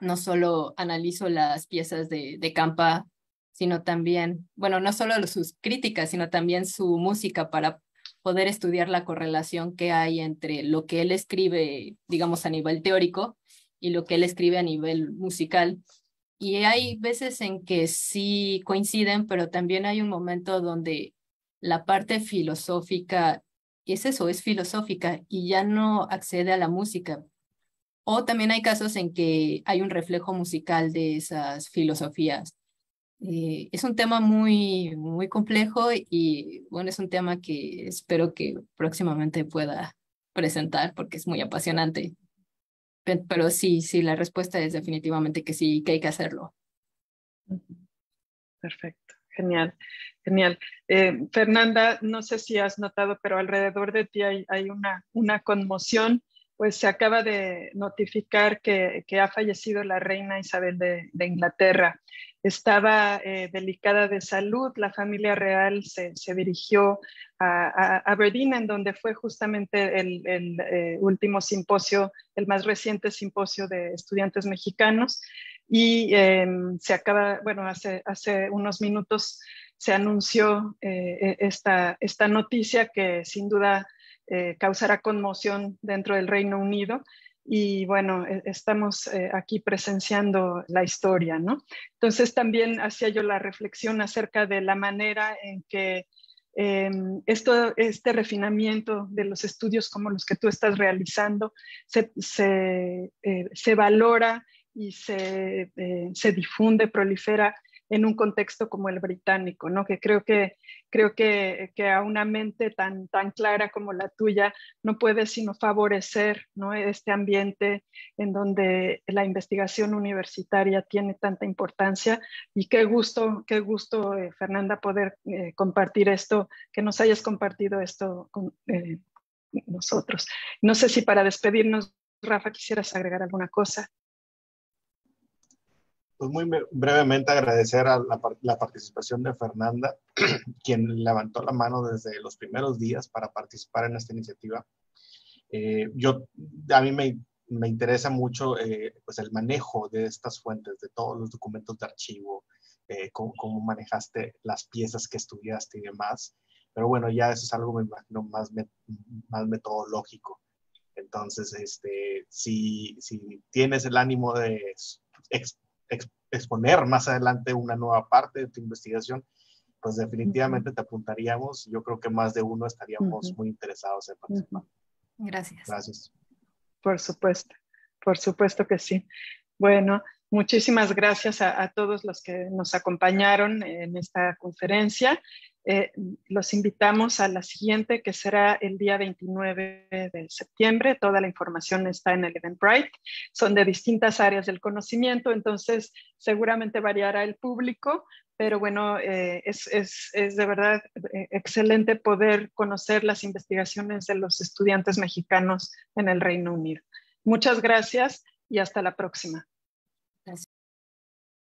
no solo analizo las piezas de, de Campa, sino también, bueno, no solo sus críticas, sino también su música para poder estudiar la correlación que hay entre lo que él escribe, digamos, a nivel teórico y lo que él escribe a nivel musical. Y hay veces en que sí coinciden, pero también hay un momento donde la parte filosófica es eso, es filosófica y ya no accede a la música. O también hay casos en que hay un reflejo musical de esas filosofías. Eh, es un tema muy, muy complejo y bueno, es un tema que espero que próximamente pueda presentar porque es muy apasionante. Pero, sí, sí, la respuesta es definitivamente que sí, que hay que hacerlo. Perfecto, genial, genial. Eh, Fernanda, no sé si has notado, pero alrededor de ti hay, hay una, una conmoción pues se acaba de notificar que, que, ha fallecido la reina Isabel de, de Inglaterra estaba eh, delicada de salud, la familia real se, dirigió a, a, Aberdeen, en donde fue justamente el, eh, último simposio, el más reciente simposio de estudiantes mexicanos. Y eh, se acaba, bueno, hace, unos minutos se anunció e, esta noticia que sin duda causará conmoción dentro del Reino Unido y bueno, e, estamos eh, aquí presenciando la historia, ¿no? Entonces también hacía yo la reflexión acerca de la manera en que eh, esto, este refinamiento de los estudios como los que tú estás realizando se, eh, valora y se, se difunde, prolifera en un contexto como el británico, ¿no? Que creo que, creo que, que a una mente tan, tan clara como la tuya no puede sino favorecer, ¿no? Este ambiente en donde la investigación universitaria tiene tanta importancia y qué gusto, qué gusto, eh, Fernanda, poder eh, compartir esto, que nos hayas compartido esto con eh, nosotros. No sé si para despedirnos, Rafa, quisieras agregar alguna cosa. Pues muy brevemente agradecer a la, la, participación de Fernanda, *clears throat* quien levantó la mano desde los primeros días para participar en esta iniciativa. Eh, yo, a mí me, me interesa mucho eh, pues el manejo de estas fuentes, de todos los documentos de archivo, eh, cómo, manejaste las piezas que estudiaste y demás. Pero bueno, ya eso es algo, más, más metodológico. Entonces, este, si, si tienes el ánimo de exponer más adelante una nueva parte de tu investigación, pues definitivamente te apuntaríamos. Yo creo que más de uno estaríamos muy interesados en participar. Gracias. Gracias. Por supuesto, por supuesto que sí. Bueno, muchísimas gracias a, a todos los que nos acompañaron en esta conferencia. Eh, los invitamos a la siguiente, que será el día 29 de septiembre. Toda la información está en el Eventbrite. Son de distintas áreas del conocimiento, entonces seguramente variará el público, pero bueno, eh, es, es, de verdad eh, excelente poder conocer las investigaciones de los estudiantes mexicanos en el Reino Unido. Muchas gracias y hasta la próxima. Gracias.